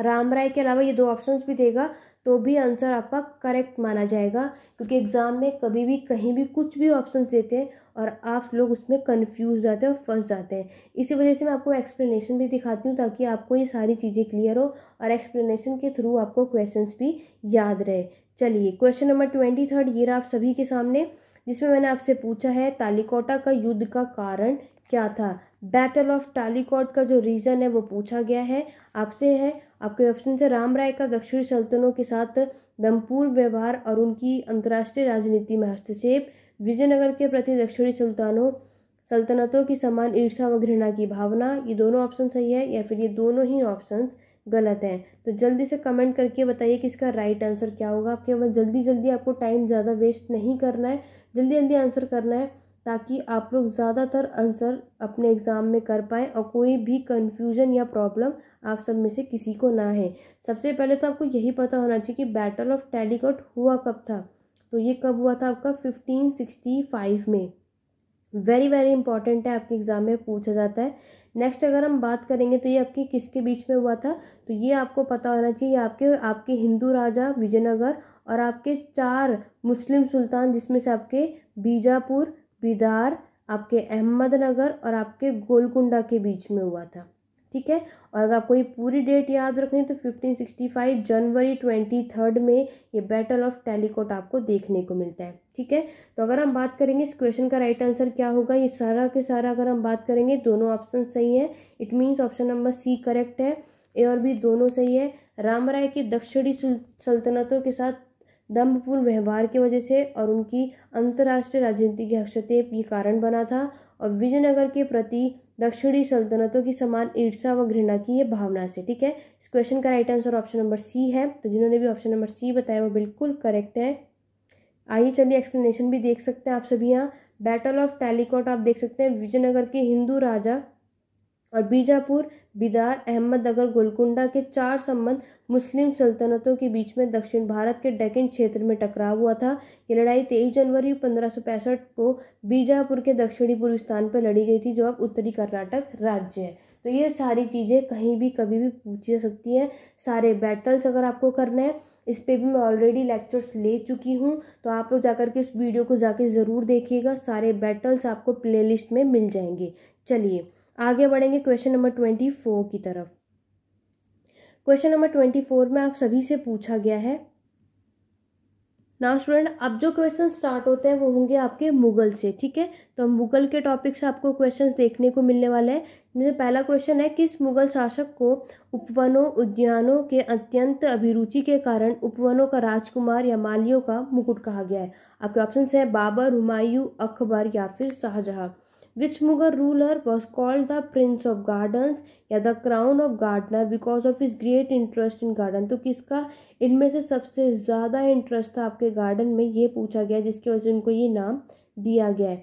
राम राय के अलावा ये दो ऑप्शंस भी देगा तो भी आंसर आपका करेक्ट माना जाएगा क्योंकि एग्ज़ाम में कभी भी कहीं भी कुछ भी ऑप्शन देते हैं और आप लोग उसमें कन्फ्यूज जाते हैं और फंस जाते हैं इसी वजह से मैं आपको एक्सप्लेनेशन भी दिखाती हूँ ताकि आपको ये सारी चीज़ें क्लियर हो और एक्सप्लेनेशन के थ्रू आपको क्वेश्चंस भी याद रहे चलिए क्वेश्चन नंबर ट्वेंटी थर्ड ये रहा आप सभी के सामने जिसमें मैंने आपसे पूछा है तालिकोटा का युद्ध का कारण क्या था बैटल ऑफ टालीकॉट का जो रीज़न है वो पूछा गया है आपसे है आपके ऑप्शन से राम राय का दक्षिणी सल्तनों के साथ दमपुर व्यवहार और उनकी अंतर्राष्ट्रीय राजनीति में हस्तक्षेप विजयनगर के प्रति दक्षिणी सुल्तानों सल्तनतों की समान ईर्षा व घृणा की भावना ये दोनों ऑप्शन सही है या फिर ये दोनों ही ऑप्शन गलत हैं तो जल्दी से कमेंट करके बताइए कि इसका राइट आंसर क्या होगा आपके बस जल्दी जल्दी आपको टाइम ज़्यादा वेस्ट नहीं करना है जल्दी जल्दी आंसर करना है ताकि आप लोग ज़्यादातर आंसर अपने एग्ज़ाम में कर पाएँ और कोई भी कन्फ्यूजन या प्रॉब्लम आप सब में से किसी को ना है सबसे पहले तो आपको यही पता होना चाहिए कि बैटल ऑफ टेलीकॉट हुआ कब था तो ये कब हुआ था आपका फिफ्टीन सिक्सटी फाइव में वेरी वेरी इंपॉर्टेंट है आपके एग्ज़ाम में पूछा जाता है नेक्स्ट अगर हम बात करेंगे तो ये आपकी किसके बीच में हुआ था तो ये आपको पता होना चाहिए आपके आपके हिंदू राजा विजयनगर और आपके चार मुस्लिम सुल्तान जिसमें से आपके बीजापुर बिदार आपके अहमदनगर और आपके गोलकुंडा के बीच में हुआ था ठीक है और अगर आपको ये पूरी डेट याद रखनी है तो 1565 जनवरी ट्वेंटी थर्ड में ये बैटल ऑफ टेलीकोट आपको देखने को मिलता है ठीक है तो अगर हम बात करेंगे इस क्वेश्चन का राइट आंसर क्या होगा ये सारा के सारा अगर हम बात करेंगे दोनों ऑप्शन सही है it means option number C correct है ए और बी दोनों सही है राम राय की दक्षिणी सल्तनतों के साथ दम्भपूर्ण व्यवहार की वजह से और उनकी अंतर्राष्ट्रीय राजनीति की हस्तक्षेप ये कारण बना था और विजयनगर के प्रति दक्षिणी सल्तनतों की समान ईर्षा व घृणा की ये भावना से ठीक है इस क्वेश्चन का right answer option number C है तो जिन्होंने भी ऑप्शन नंबर सी बताया वो बिल्कुल करेक्ट है आइए चलिए एक्सप्लेनेशन भी देख सकते हैं आप सभी यहाँ बैटल ऑफ टैलीकॉट आप देख सकते हैं विजयनगर के हिंदू राजा और बीजापुर बिदार अहमदनगर गोलकुंडा के चार संबंध मुस्लिम सल्तनतों के बीच में दक्षिण भारत के डेकिन क्षेत्र में टकराव हुआ था ये लड़ाई तेईस जनवरी पंद्रह को बीजापुर के दक्षिणी पूर्व स्थान पर लड़ी गई थी जो अब उत्तरी कर्नाटक राज्य है तो ये सारी चीज़ें कहीं भी कभी भी पूछी जा सकती हैं सारे बैटल्स अगर आपको करने हैं इस पर भी मैं ऑलरेडी लेक्चर्स ले चुकी हूँ तो आप लोग जाकर के इस वीडियो को जाके ज़रूर देखिएगा सारे बैटल्स आपको प्लेलिस्ट में मिल जाएंगे चलिए आगे बढ़ेंगे क्वेश्चन नंबर ट्वेंटी फोर की तरफ क्वेश्चन नंबर ट्वेंटी फोर में आप सभी से पूछा गया है नाउ स्टूडेंट अब जो क्वेश्चन स्टार्ट होते हैं वो होंगे आपके मुगल से ठीक है तो हम मुगल के टॉपिक से आपको क्वेश्चंस देखने को मिलने वाले हैं जैसे पहला क्वेश्चन है किस मुगल शासक को उपवनों उद्यानों के अत्यंत अभिरुचि के कारण उपवनों का राजकुमार या मालियों का मुकुट कहा गया है आपके ऑप्शन है बाबर हुमायूं अकबर या फिर Shahjahan Which Mughal ruler was called the Prince of Gardens या the Crown of Gardener because of his great interest in garden? तो किसका इनमें से सबसे ज़्यादा इंटरेस्ट था आपके गार्डन में ये पूछा गया जिसकी वजह से उनको ये नाम दिया गया है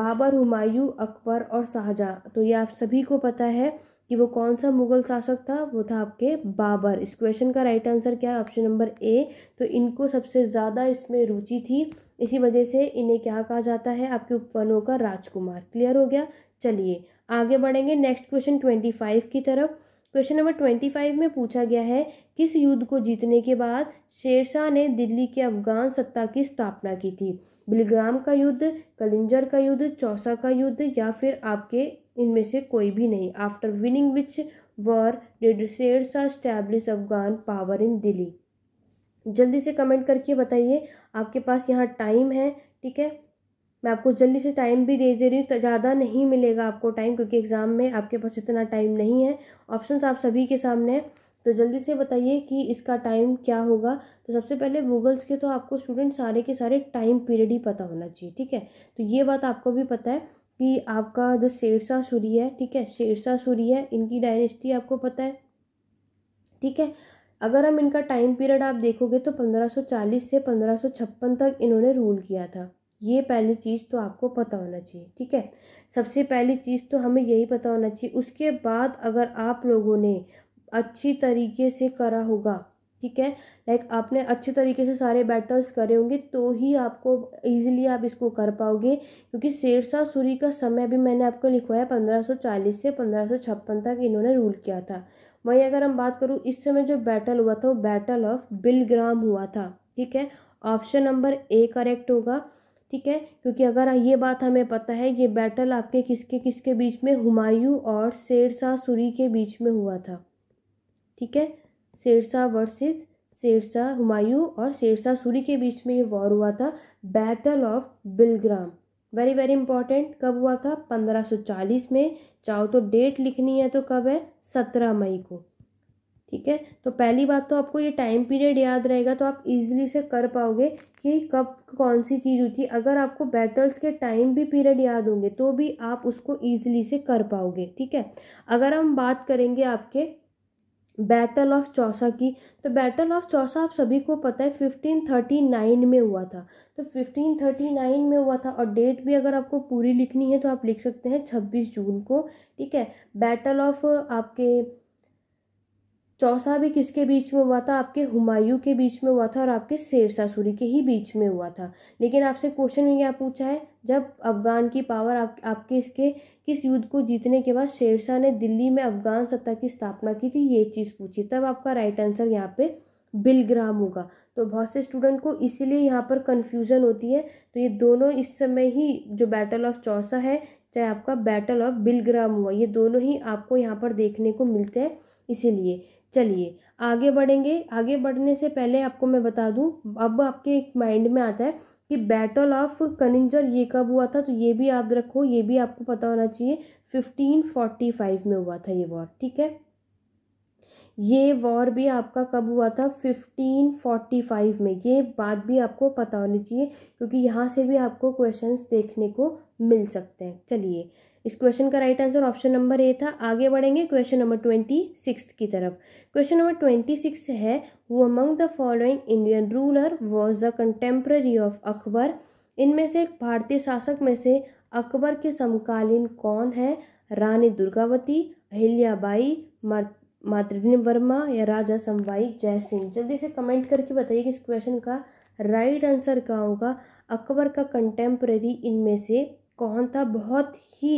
बाबर हुमायूं अकबर और शाहजहाँ तो ये आप सभी को पता है कि वो कौन सा मुगल शासक था वो था आपके बाबर इस क्वेश्चन का राइट आंसर क्या है ऑप्शन नंबर ए तो इनको सबसे ज़्यादा इसमें रुचि थी इसी वजह से इन्हें क्या कहा जाता है आपके उपवनों का राजकुमार क्लियर हो गया चलिए आगे बढ़ेंगे नेक्स्ट क्वेश्चन ट्वेंटी फाइव की तरफ क्वेश्चन नंबर ट्वेंटी फाइव में पूछा गया है किस युद्ध को जीतने के बाद शेरशाह ने दिल्ली के अफगान सत्ता की स्थापना की थी बिलग्राम का युद्ध कलिंजर का युद्ध चौसा का युद्ध या फिर आपके इनमें से कोई भी नहीं after winning which war did Sher Shah establish Afghan power in Delhi जल्दी से कमेंट करके बताइए आपके पास यहाँ टाइम है ठीक है मैं आपको जल्दी से टाइम भी दे दे रही हूँ तो ज़्यादा नहीं मिलेगा आपको टाइम क्योंकि एग्ज़ाम में आपके पास इतना टाइम नहीं है ऑप्शंस आप सभी के सामने हैं तो जल्दी से बताइए कि इसका टाइम क्या होगा तो सबसे पहले गूगल्स के तो आपको स्टूडेंट सारे के सारे टाइम पीरियड ही पता होना चाहिए ठीक है तो ये बात आपको भी पता है कि आपका जो शेरशाह सूरी है ठीक है शेरशाह सूरी है इनकी डायनेस्टी आपको पता है ठीक है अगर हम इनका टाइम पीरियड आप देखोगे तो 1540 से 1556 तक इन्होंने रूल किया था ये पहली चीज़ तो आपको पता होना चाहिए ठीक है सबसे पहली चीज़ तो हमें यही पता होना चाहिए उसके बाद अगर आप लोगों ने अच्छी तरीके से करा होगा ठीक है लाइक आपने अच्छे तरीके से सारे बैटल्स करे होंगे तो ही आपको इजीली आप इसको कर पाओगे क्योंकि शेरशाह सूरी का समय भी मैंने आपको लिखवाया पंद्रह सौ चालीस से पंद्रह सौ छप्पन तक इन्होंने रूल किया था वहीं अगर हम बात करूँ इस समय जो बैटल हुआ था वो बैटल ऑफ बिलग्राम हुआ था ठीक है ऑप्शन नंबर ए करेक्ट होगा ठीक है क्योंकि अगर हाँ, ये बात हमें पता है ये बैटल आपके किसके किसके बीच में हुमायूं और शेरशाह सूरी के बीच में हुआ था ठीक है शेरशाह वर्सेस शेरशाह हुमायूं और शेरशाह सूरी के बीच में ये वॉर हुआ था battle of Bilgram very very important कब हुआ था पंद्रह सौ चालीस में चाहो तो डेट लिखनी है तो कब है सत्रह मई को ठीक है तो पहली बात तो आपको ये टाइम पीरियड याद रहेगा तो आप इजीली से कर पाओगे कि कब कौन सी चीज़ हुई थी अगर आपको बैटल्स के टाइम भी पीरियड याद होंगे तो भी आप उसको ईजिली से कर पाओगे ठीक है अगर हम बात करेंगे आपके बैटल ऑफ चौसा की तो बैटल ऑफ चौसा आप सभी को पता है फिफ्टीन थर्टी नाइन में हुआ था तो फिफ्टीन थर्टी नाइन में हुआ था और डेट भी अगर आपको पूरी लिखनी है तो आप लिख सकते हैं छब्बीस जून को ठीक है बैटल ऑफ आपके चौसा भी किसके बीच में हुआ था आपके हुमायूं के बीच में हुआ था और आपके शेरशाह सूरी के ही बीच में हुआ था लेकिन आपसे क्वेश्चन क्या पूछा है जब अफगान की पावर आप, आपके इसके किस युद्ध को जीतने के बाद शेरशाह ने दिल्ली में अफगान सत्ता की स्थापना की थी ये चीज़ पूछी तब आपका राइट आंसर यहाँ पे बिलग्राम होगा तो बहुत से स्टूडेंट को इसीलिए यहाँ पर कन्फ्यूज़न होती है तो ये दोनों इस समय ही जो बैटल ऑफ चौसा है चाहे आपका बैटल ऑफ बिलग्राम हुआ ये दोनों ही आपको यहाँ पर देखने को मिलते हैं इसीलिए चलिए आगे बढ़ेंगे आगे बढ़ने से पहले आपको मैं बता दूं अब आपके माइंड में आता है कि बैटल ऑफ कनिंजर ये कब हुआ था तो ये भी याद रखो ये भी आपको पता होना चाहिए फिफ्टीन फोर्टी फाइव में हुआ था ये वॉर ठीक है ये वॉर भी आपका कब हुआ था फिफ्टीन फोर्टी फाइव में ये बात भी आपको पता होनी चाहिए क्योंकि यहाँ से भी आपको क्वेश्चंस देखने को मिल सकते हैं चलिए इस क्वेश्चन का right answer option number A था आगे बढ़ेंगे क्वेश्चन नंबर ट्वेंटी सिक्स की तरफ क्वेश्चन नंबर ट्वेंटी सिक्स है वो among the following Indian ruler was the contemporary of Akbar इनमें से एक भारतीय शासक में से अकबर के समकालीन कौन है रानी दुर्गावती अहिल्याबाई मातृघ्न वर्मा या राजा संवाई जय सिंह जल्दी से कमेंट करके बताइए कि इस क्वेश्चन का राइट आंसर क्या होगा अकबर का कंटेम्प्रेरी इनमें से कौन था बहुत ही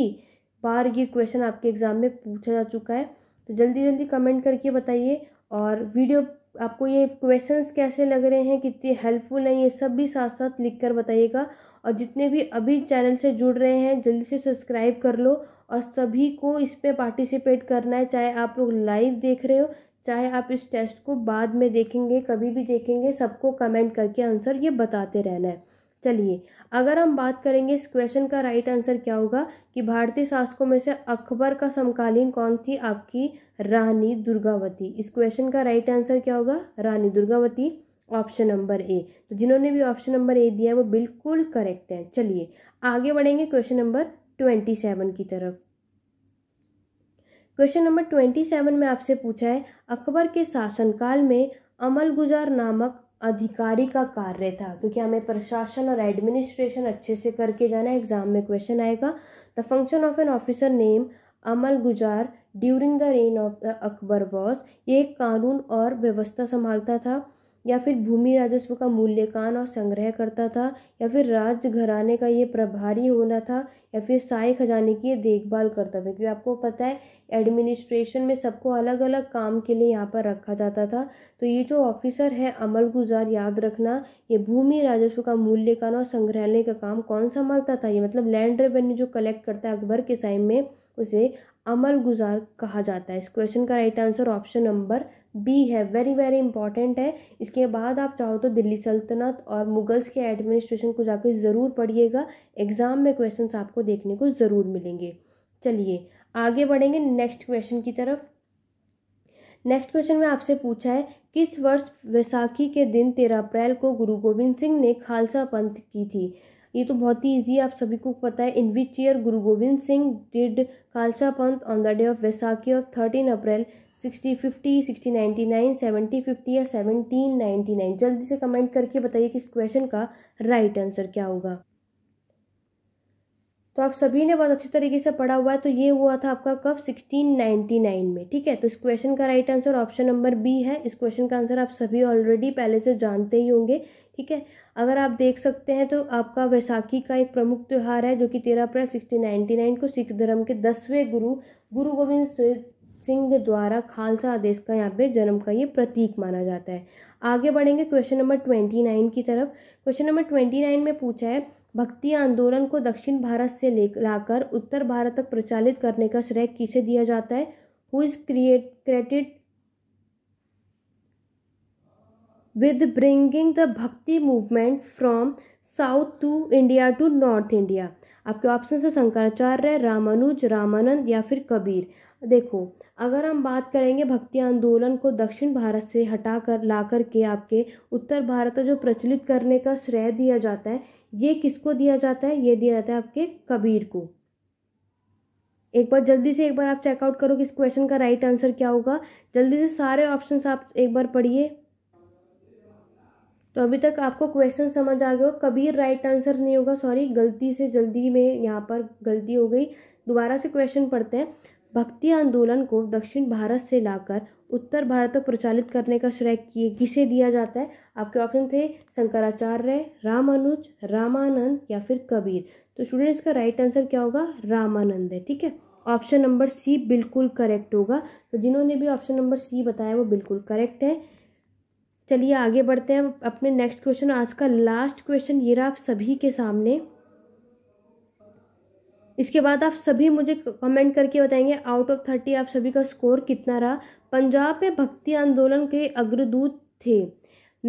बार ये क्वेश्चन आपके एग्ज़ाम में पूछा जा चुका है तो जल्दी जल्दी कमेंट करके बताइए और वीडियो आपको ये क्वेश्चंस कैसे लग रहे हैं कितने हेल्पफुल हैं ये सब भी साथ साथ लिख कर बताइएगा और जितने भी अभी चैनल से जुड़ रहे हैं जल्दी से सब्सक्राइब कर लो और सभी को इस पर पार्टिसिपेट करना है चाहे आप लोग लाइव देख रहे हो चाहे आप इस टेस्ट को बाद में देखेंगे कभी भी देखेंगे सबको कमेंट करके आंसर ये बताते रहना है चलिए अगर हम बात करेंगे इस क्वेश्चन का राइट आंसर क्या होगा कि भारतीय शासकों में से अकबर का समकालीन कौन थी आपकी रानी दुर्गावती इस क्वेश्चन का राइट आंसर क्या होगा Rani Durgavati option number A तो जिन्होंने भी ऑप्शन नंबर ए दिया है वो बिल्कुल करेक्ट है चलिए आगे बढ़ेंगे क्वेश्चन नंबर ट्वेंटी सेवन की तरफ क्वेश्चन नंबर ट्वेंटी सेवन में आपसे पूछा है अकबर के शासनकाल में अमलगुजार नामक अधिकारी का कार्य था क्योंकि हमें प्रशासन और एडमिनिस्ट्रेशन अच्छे से करके जाना है एग्जाम में क्वेश्चन आएगा the function of an officer name amalguzar during the reign of the Akbar was ये एक कानून और व्यवस्था संभालता था या फिर भूमि राजस्व का मूल्यांकन और संग्रह करता था या फिर राज घराने का ये प्रभारी होना था या फिर साय खजाने की ये देखभाल करता था क्योंकि आपको पता है एडमिनिस्ट्रेशन में सबको अलग अलग काम के लिए यहाँ पर रखा जाता था तो ये जो ऑफिसर है अमल गुजार याद रखना ये भूमि राजस्व का मूल्यांकन और संग्रहालय का काम कौन संभालता था ये मतलब लैंड रेवेन्यू जो कलेक्ट करता है अकबर के टाइम में उसे अमल गुजार कहा जाता है इस क्वेश्चन का right answer option number B है वेरी वेरी इंपॉर्टेंट है इसके बाद आप चाहो तो दिल्ली सल्तनत और मुगल्स के एडमिनिस्ट्रेशन को जाकर ज़रूर पढ़िएगा एग्ज़ाम में क्वेश्चंस आपको देखने को ज़रूर मिलेंगे चलिए आगे बढ़ेंगे नेक्स्ट क्वेश्चन की तरफ नेक्स्ट क्वेश्चन में आपसे पूछा है किस वर्ष वैसाखी के दिन तेरह अप्रैल को गुरु गोविंद सिंह ने खालसा पंथ की थी ये तो बहुत ही इजी आप सभी को पता है इन विच ईयर गुरु Govind Singh did Khalsa Panth on the day of Vaisakhi of thirteen April sixty fifty sixty ninety nine seventy fifty या सेवनटीन नाइन्टी नाइन जल्दी से कमेंट करके बताइए कि इस क्वेश्चन का राइट आंसर क्या होगा तो आप सभी ने बहुत अच्छी तरीके से पढ़ा हुआ है तो ये हुआ था आपका कब सिक्सटीन नाइन्टी नाइन में ठीक है तो इस क्वेश्चन का right answer option number B है इस क्वेश्चन का आंसर आप सभी ऑलरेडी पहले से जानते ही होंगे ठीक है अगर आप देख सकते हैं तो आपका वैसाखी का एक प्रमुख त्यौहार है जो कि तेरह अप्रैल सिक्सटीन को सिख धर्म के दसवें गुरु गुरु गोविंद सिंह द्वारा खालसा आदेश का यहाँ पे जन्म का ये प्रतीक माना जाता है आगे बढ़ेंगे क्वेश्चन नंबर ट्वेंटी नाइन की तरफ क्वेश्चन नंबर ट्वेंटी नाइन में पूछा है भक्ति आंदोलन को दक्षिण भारत से ले लाकर उत्तर भारत तक प्रचालित करने का श्रेय किसे दिया जाता है who is create credit with bringing the bhakti movement from south to India to north India आपके ऑप्शन से शंकराचार्य रामानुज रामानंद या फिर कबीर देखो अगर हम बात करेंगे भक्ति आंदोलन को दक्षिण भारत से हटा कर ला कर के आपके उत्तर भारत का जो प्रचलित करने का श्रेय दिया जाता है ये किसको दिया जाता है ये दिया जाता है आपके कबीर को एक बार जल्दी से एक बार आप चेकआउट करो कि इस क्वेश्चन का राइट आंसर क्या होगा जल्दी से सारे ऑप्शन आप एक बार पढ़िए तो अभी तक आपको क्वेश्चन समझ आ गया हो कबीर राइट आंसर नहीं होगा सॉरी गलती से जल्दी में यहाँ पर गलती हो गई दोबारा से क्वेश्चन पढ़ते हैं भक्ति आंदोलन को दक्षिण भारत से लाकर उत्तर भारत तक प्रचालित करने का श्रेय किए किसे दिया जाता है आपके ऑप्शन थे शंकराचार्य रामानुज रामानंद या फिर कबीर तो स्टूडेंट इसका राइट आंसर क्या होगा रामानंद है ठीक है ऑप्शन नंबर सी बिल्कुल करेक्ट होगा तो जिन्होंने भी ऑप्शन नंबर सी बताया वो बिल्कुल करेक्ट है चलिए आगे बढ़ते हैं अपने नेक्स्ट क्वेश्चन आज का लास्ट क्वेश्चन ये रहा आप सभी के सामने इसके बाद आप सभी मुझे कमेंट करके बताएंगे आउट ऑफ थर्टी आप सभी का स्कोर कितना रहा पंजाब में भक्ति आंदोलन के अग्रदूत थे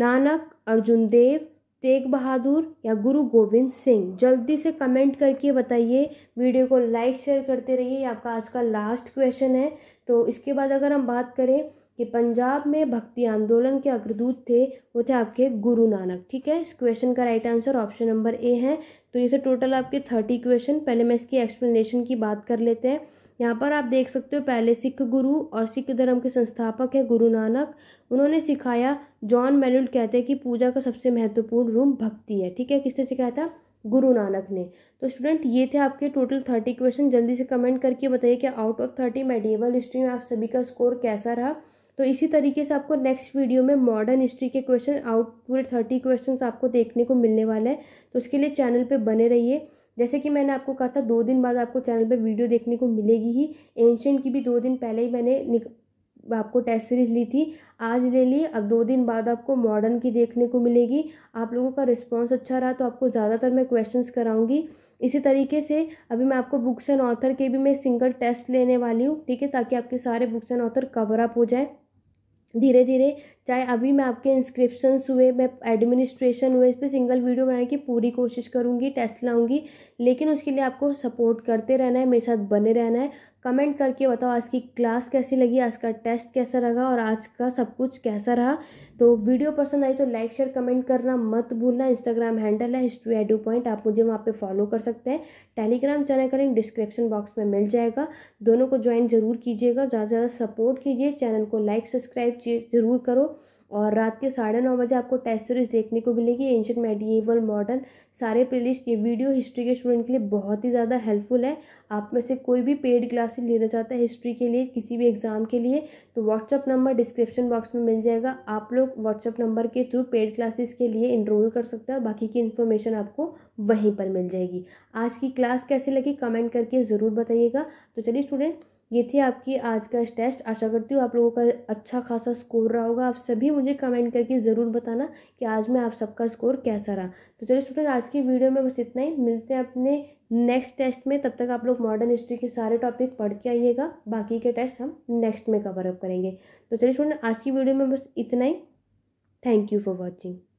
नानक अर्जुन देव तेग बहादुर या गुरु गोविंद सिंह जल्दी से कमेंट करके बताइए वीडियो को लाइक शेयर करते रहिए ये आपका आज का लास्ट क्वेश्चन है तो इसके बाद अगर हम बात करें कि पंजाब में भक्ति आंदोलन के अग्रदूत थे वो थे आपके गुरु नानक ठीक है इस क्वेश्चन का right answer option number A है तो ये थे टोटल आपके थर्टी क्वेश्चन पहले मैं इसकी एक्सप्लेनेशन की बात कर लेते हैं यहाँ पर आप देख सकते हो पहले सिख गुरु और सिख धर्म के संस्थापक है गुरु नानक उन्होंने सिखाया जॉन मैनुअल कहते हैं कि पूजा का सबसे महत्वपूर्ण रूप भक्ति है ठीक है किसने सिखाया था गुरु नानक ने तो स्टूडेंट ये थे आपके टोटल थर्टी क्वेश्चन जल्दी से कमेंट करके बताइए कि out of thirty medieval history में आप सभी का स्कोर कैसा रहा तो इसी तरीके से आपको नेक्स्ट वीडियो में मॉडर्न हिस्ट्री के क्वेश्चन आउट पूरे थर्टी क्वेश्चन आपको देखने को मिलने वाला है तो उसके लिए चैनल पर बने रहिए जैसे कि मैंने आपको कहा था दो दिन बाद आपको चैनल पर वीडियो देखने को मिलेगी ही एंशियन की भी दो दिन पहले ही मैंने आपको टेस्ट सीरीज ली थी आज ले ली अब दो दिन बाद आपको मॉडर्न की देखने को मिलेगी आप लोगों का रिस्पांस अच्छा रहा तो आपको ज़्यादातर मैं क्वेश्चंस कराऊंगी इसी तरीके से अभी मैं आपको बुक्स एंड ऑथर के भी मैं सिंगल टेस्ट लेने वाली हूँ ठीक है ताकि आपके सारे books and author cover up हो जाए धीरे धीरे चाहे अभी मैं आपके इंस्क्रिप्शंस हुए मैं एडमिनिस्ट्रेशन हुए इस पर सिंगल वीडियो बनाने की पूरी कोशिश करूँगी टेस्ट लाऊंगी लेकिन उसके लिए आपको सपोर्ट करते रहना है मेरे साथ बने रहना है कमेंट करके बताओ आज की क्लास कैसी लगी आज का टेस्ट कैसा लगा और आज का सब कुछ कैसा रहा तो वीडियो पसंद आई तो लाइक शेयर कमेंट करना मत भूलना इंस्टाग्राम हैंडल है हिस्ट्री एडू पॉइंट आप मुझे वहाँ पे फॉलो कर सकते हैं टेलीग्राम चैनल का लिंक डिस्क्रिप्शन बॉक्स में मिल जाएगा दोनों को ज्वाइन ज़रूर कीजिएगा ज़्यादा से ज़्यादा सपोर्ट कीजिए चैनल को लाइक सब्सक्राइब ज़रूर करो और रात के साढ़े नौ बजे आपको टेस्ट सीरीज देखने को मिलेगी एंशंट मेडिएवल मॉडर्न सारे प्लेलिस्ट ये वीडियो हिस्ट्री के स्टूडेंट के लिए बहुत ही ज़्यादा हेल्पफुल है आप में से कोई भी पेड क्लासेस लेना चाहता है हिस्ट्री के लिए किसी भी एग्ज़ाम के लिए तो व्हाट्सअप नंबर डिस्क्रिप्शन बॉक्स में मिल जाएगा आप लोग व्हाट्सअप नंबर के थ्रू पेड क्लासेस के लिए इनरोल कर सकते हैं और बाकी की इन्फॉर्मेशन आपको वहीं पर मिल जाएगी आज की क्लास कैसे लगी कमेंट करके ज़रूर बताइएगा तो चलिए स्टूडेंट ये थी आपकी आज का टेस्ट आशा करती हूँ आप लोगों का अच्छा खासा स्कोर रहा होगा आप सभी मुझे कमेंट करके ज़रूर बताना कि आज में आप सबका स्कोर कैसा रहा तो चलिए स्टूडेंट आज की वीडियो में बस इतना ही मिलते हैं अपने नेक्स्ट टेस्ट में तब तक आप लोग मॉडर्न हिस्ट्री के सारे टॉपिक पढ़ के आइएगा बाकी के टेस्ट हम नेक्स्ट में कवर अप करेंगे तो चलिए स्टूडेंट आज की वीडियो में बस इतना ही थैंक यू फॉर वॉचिंग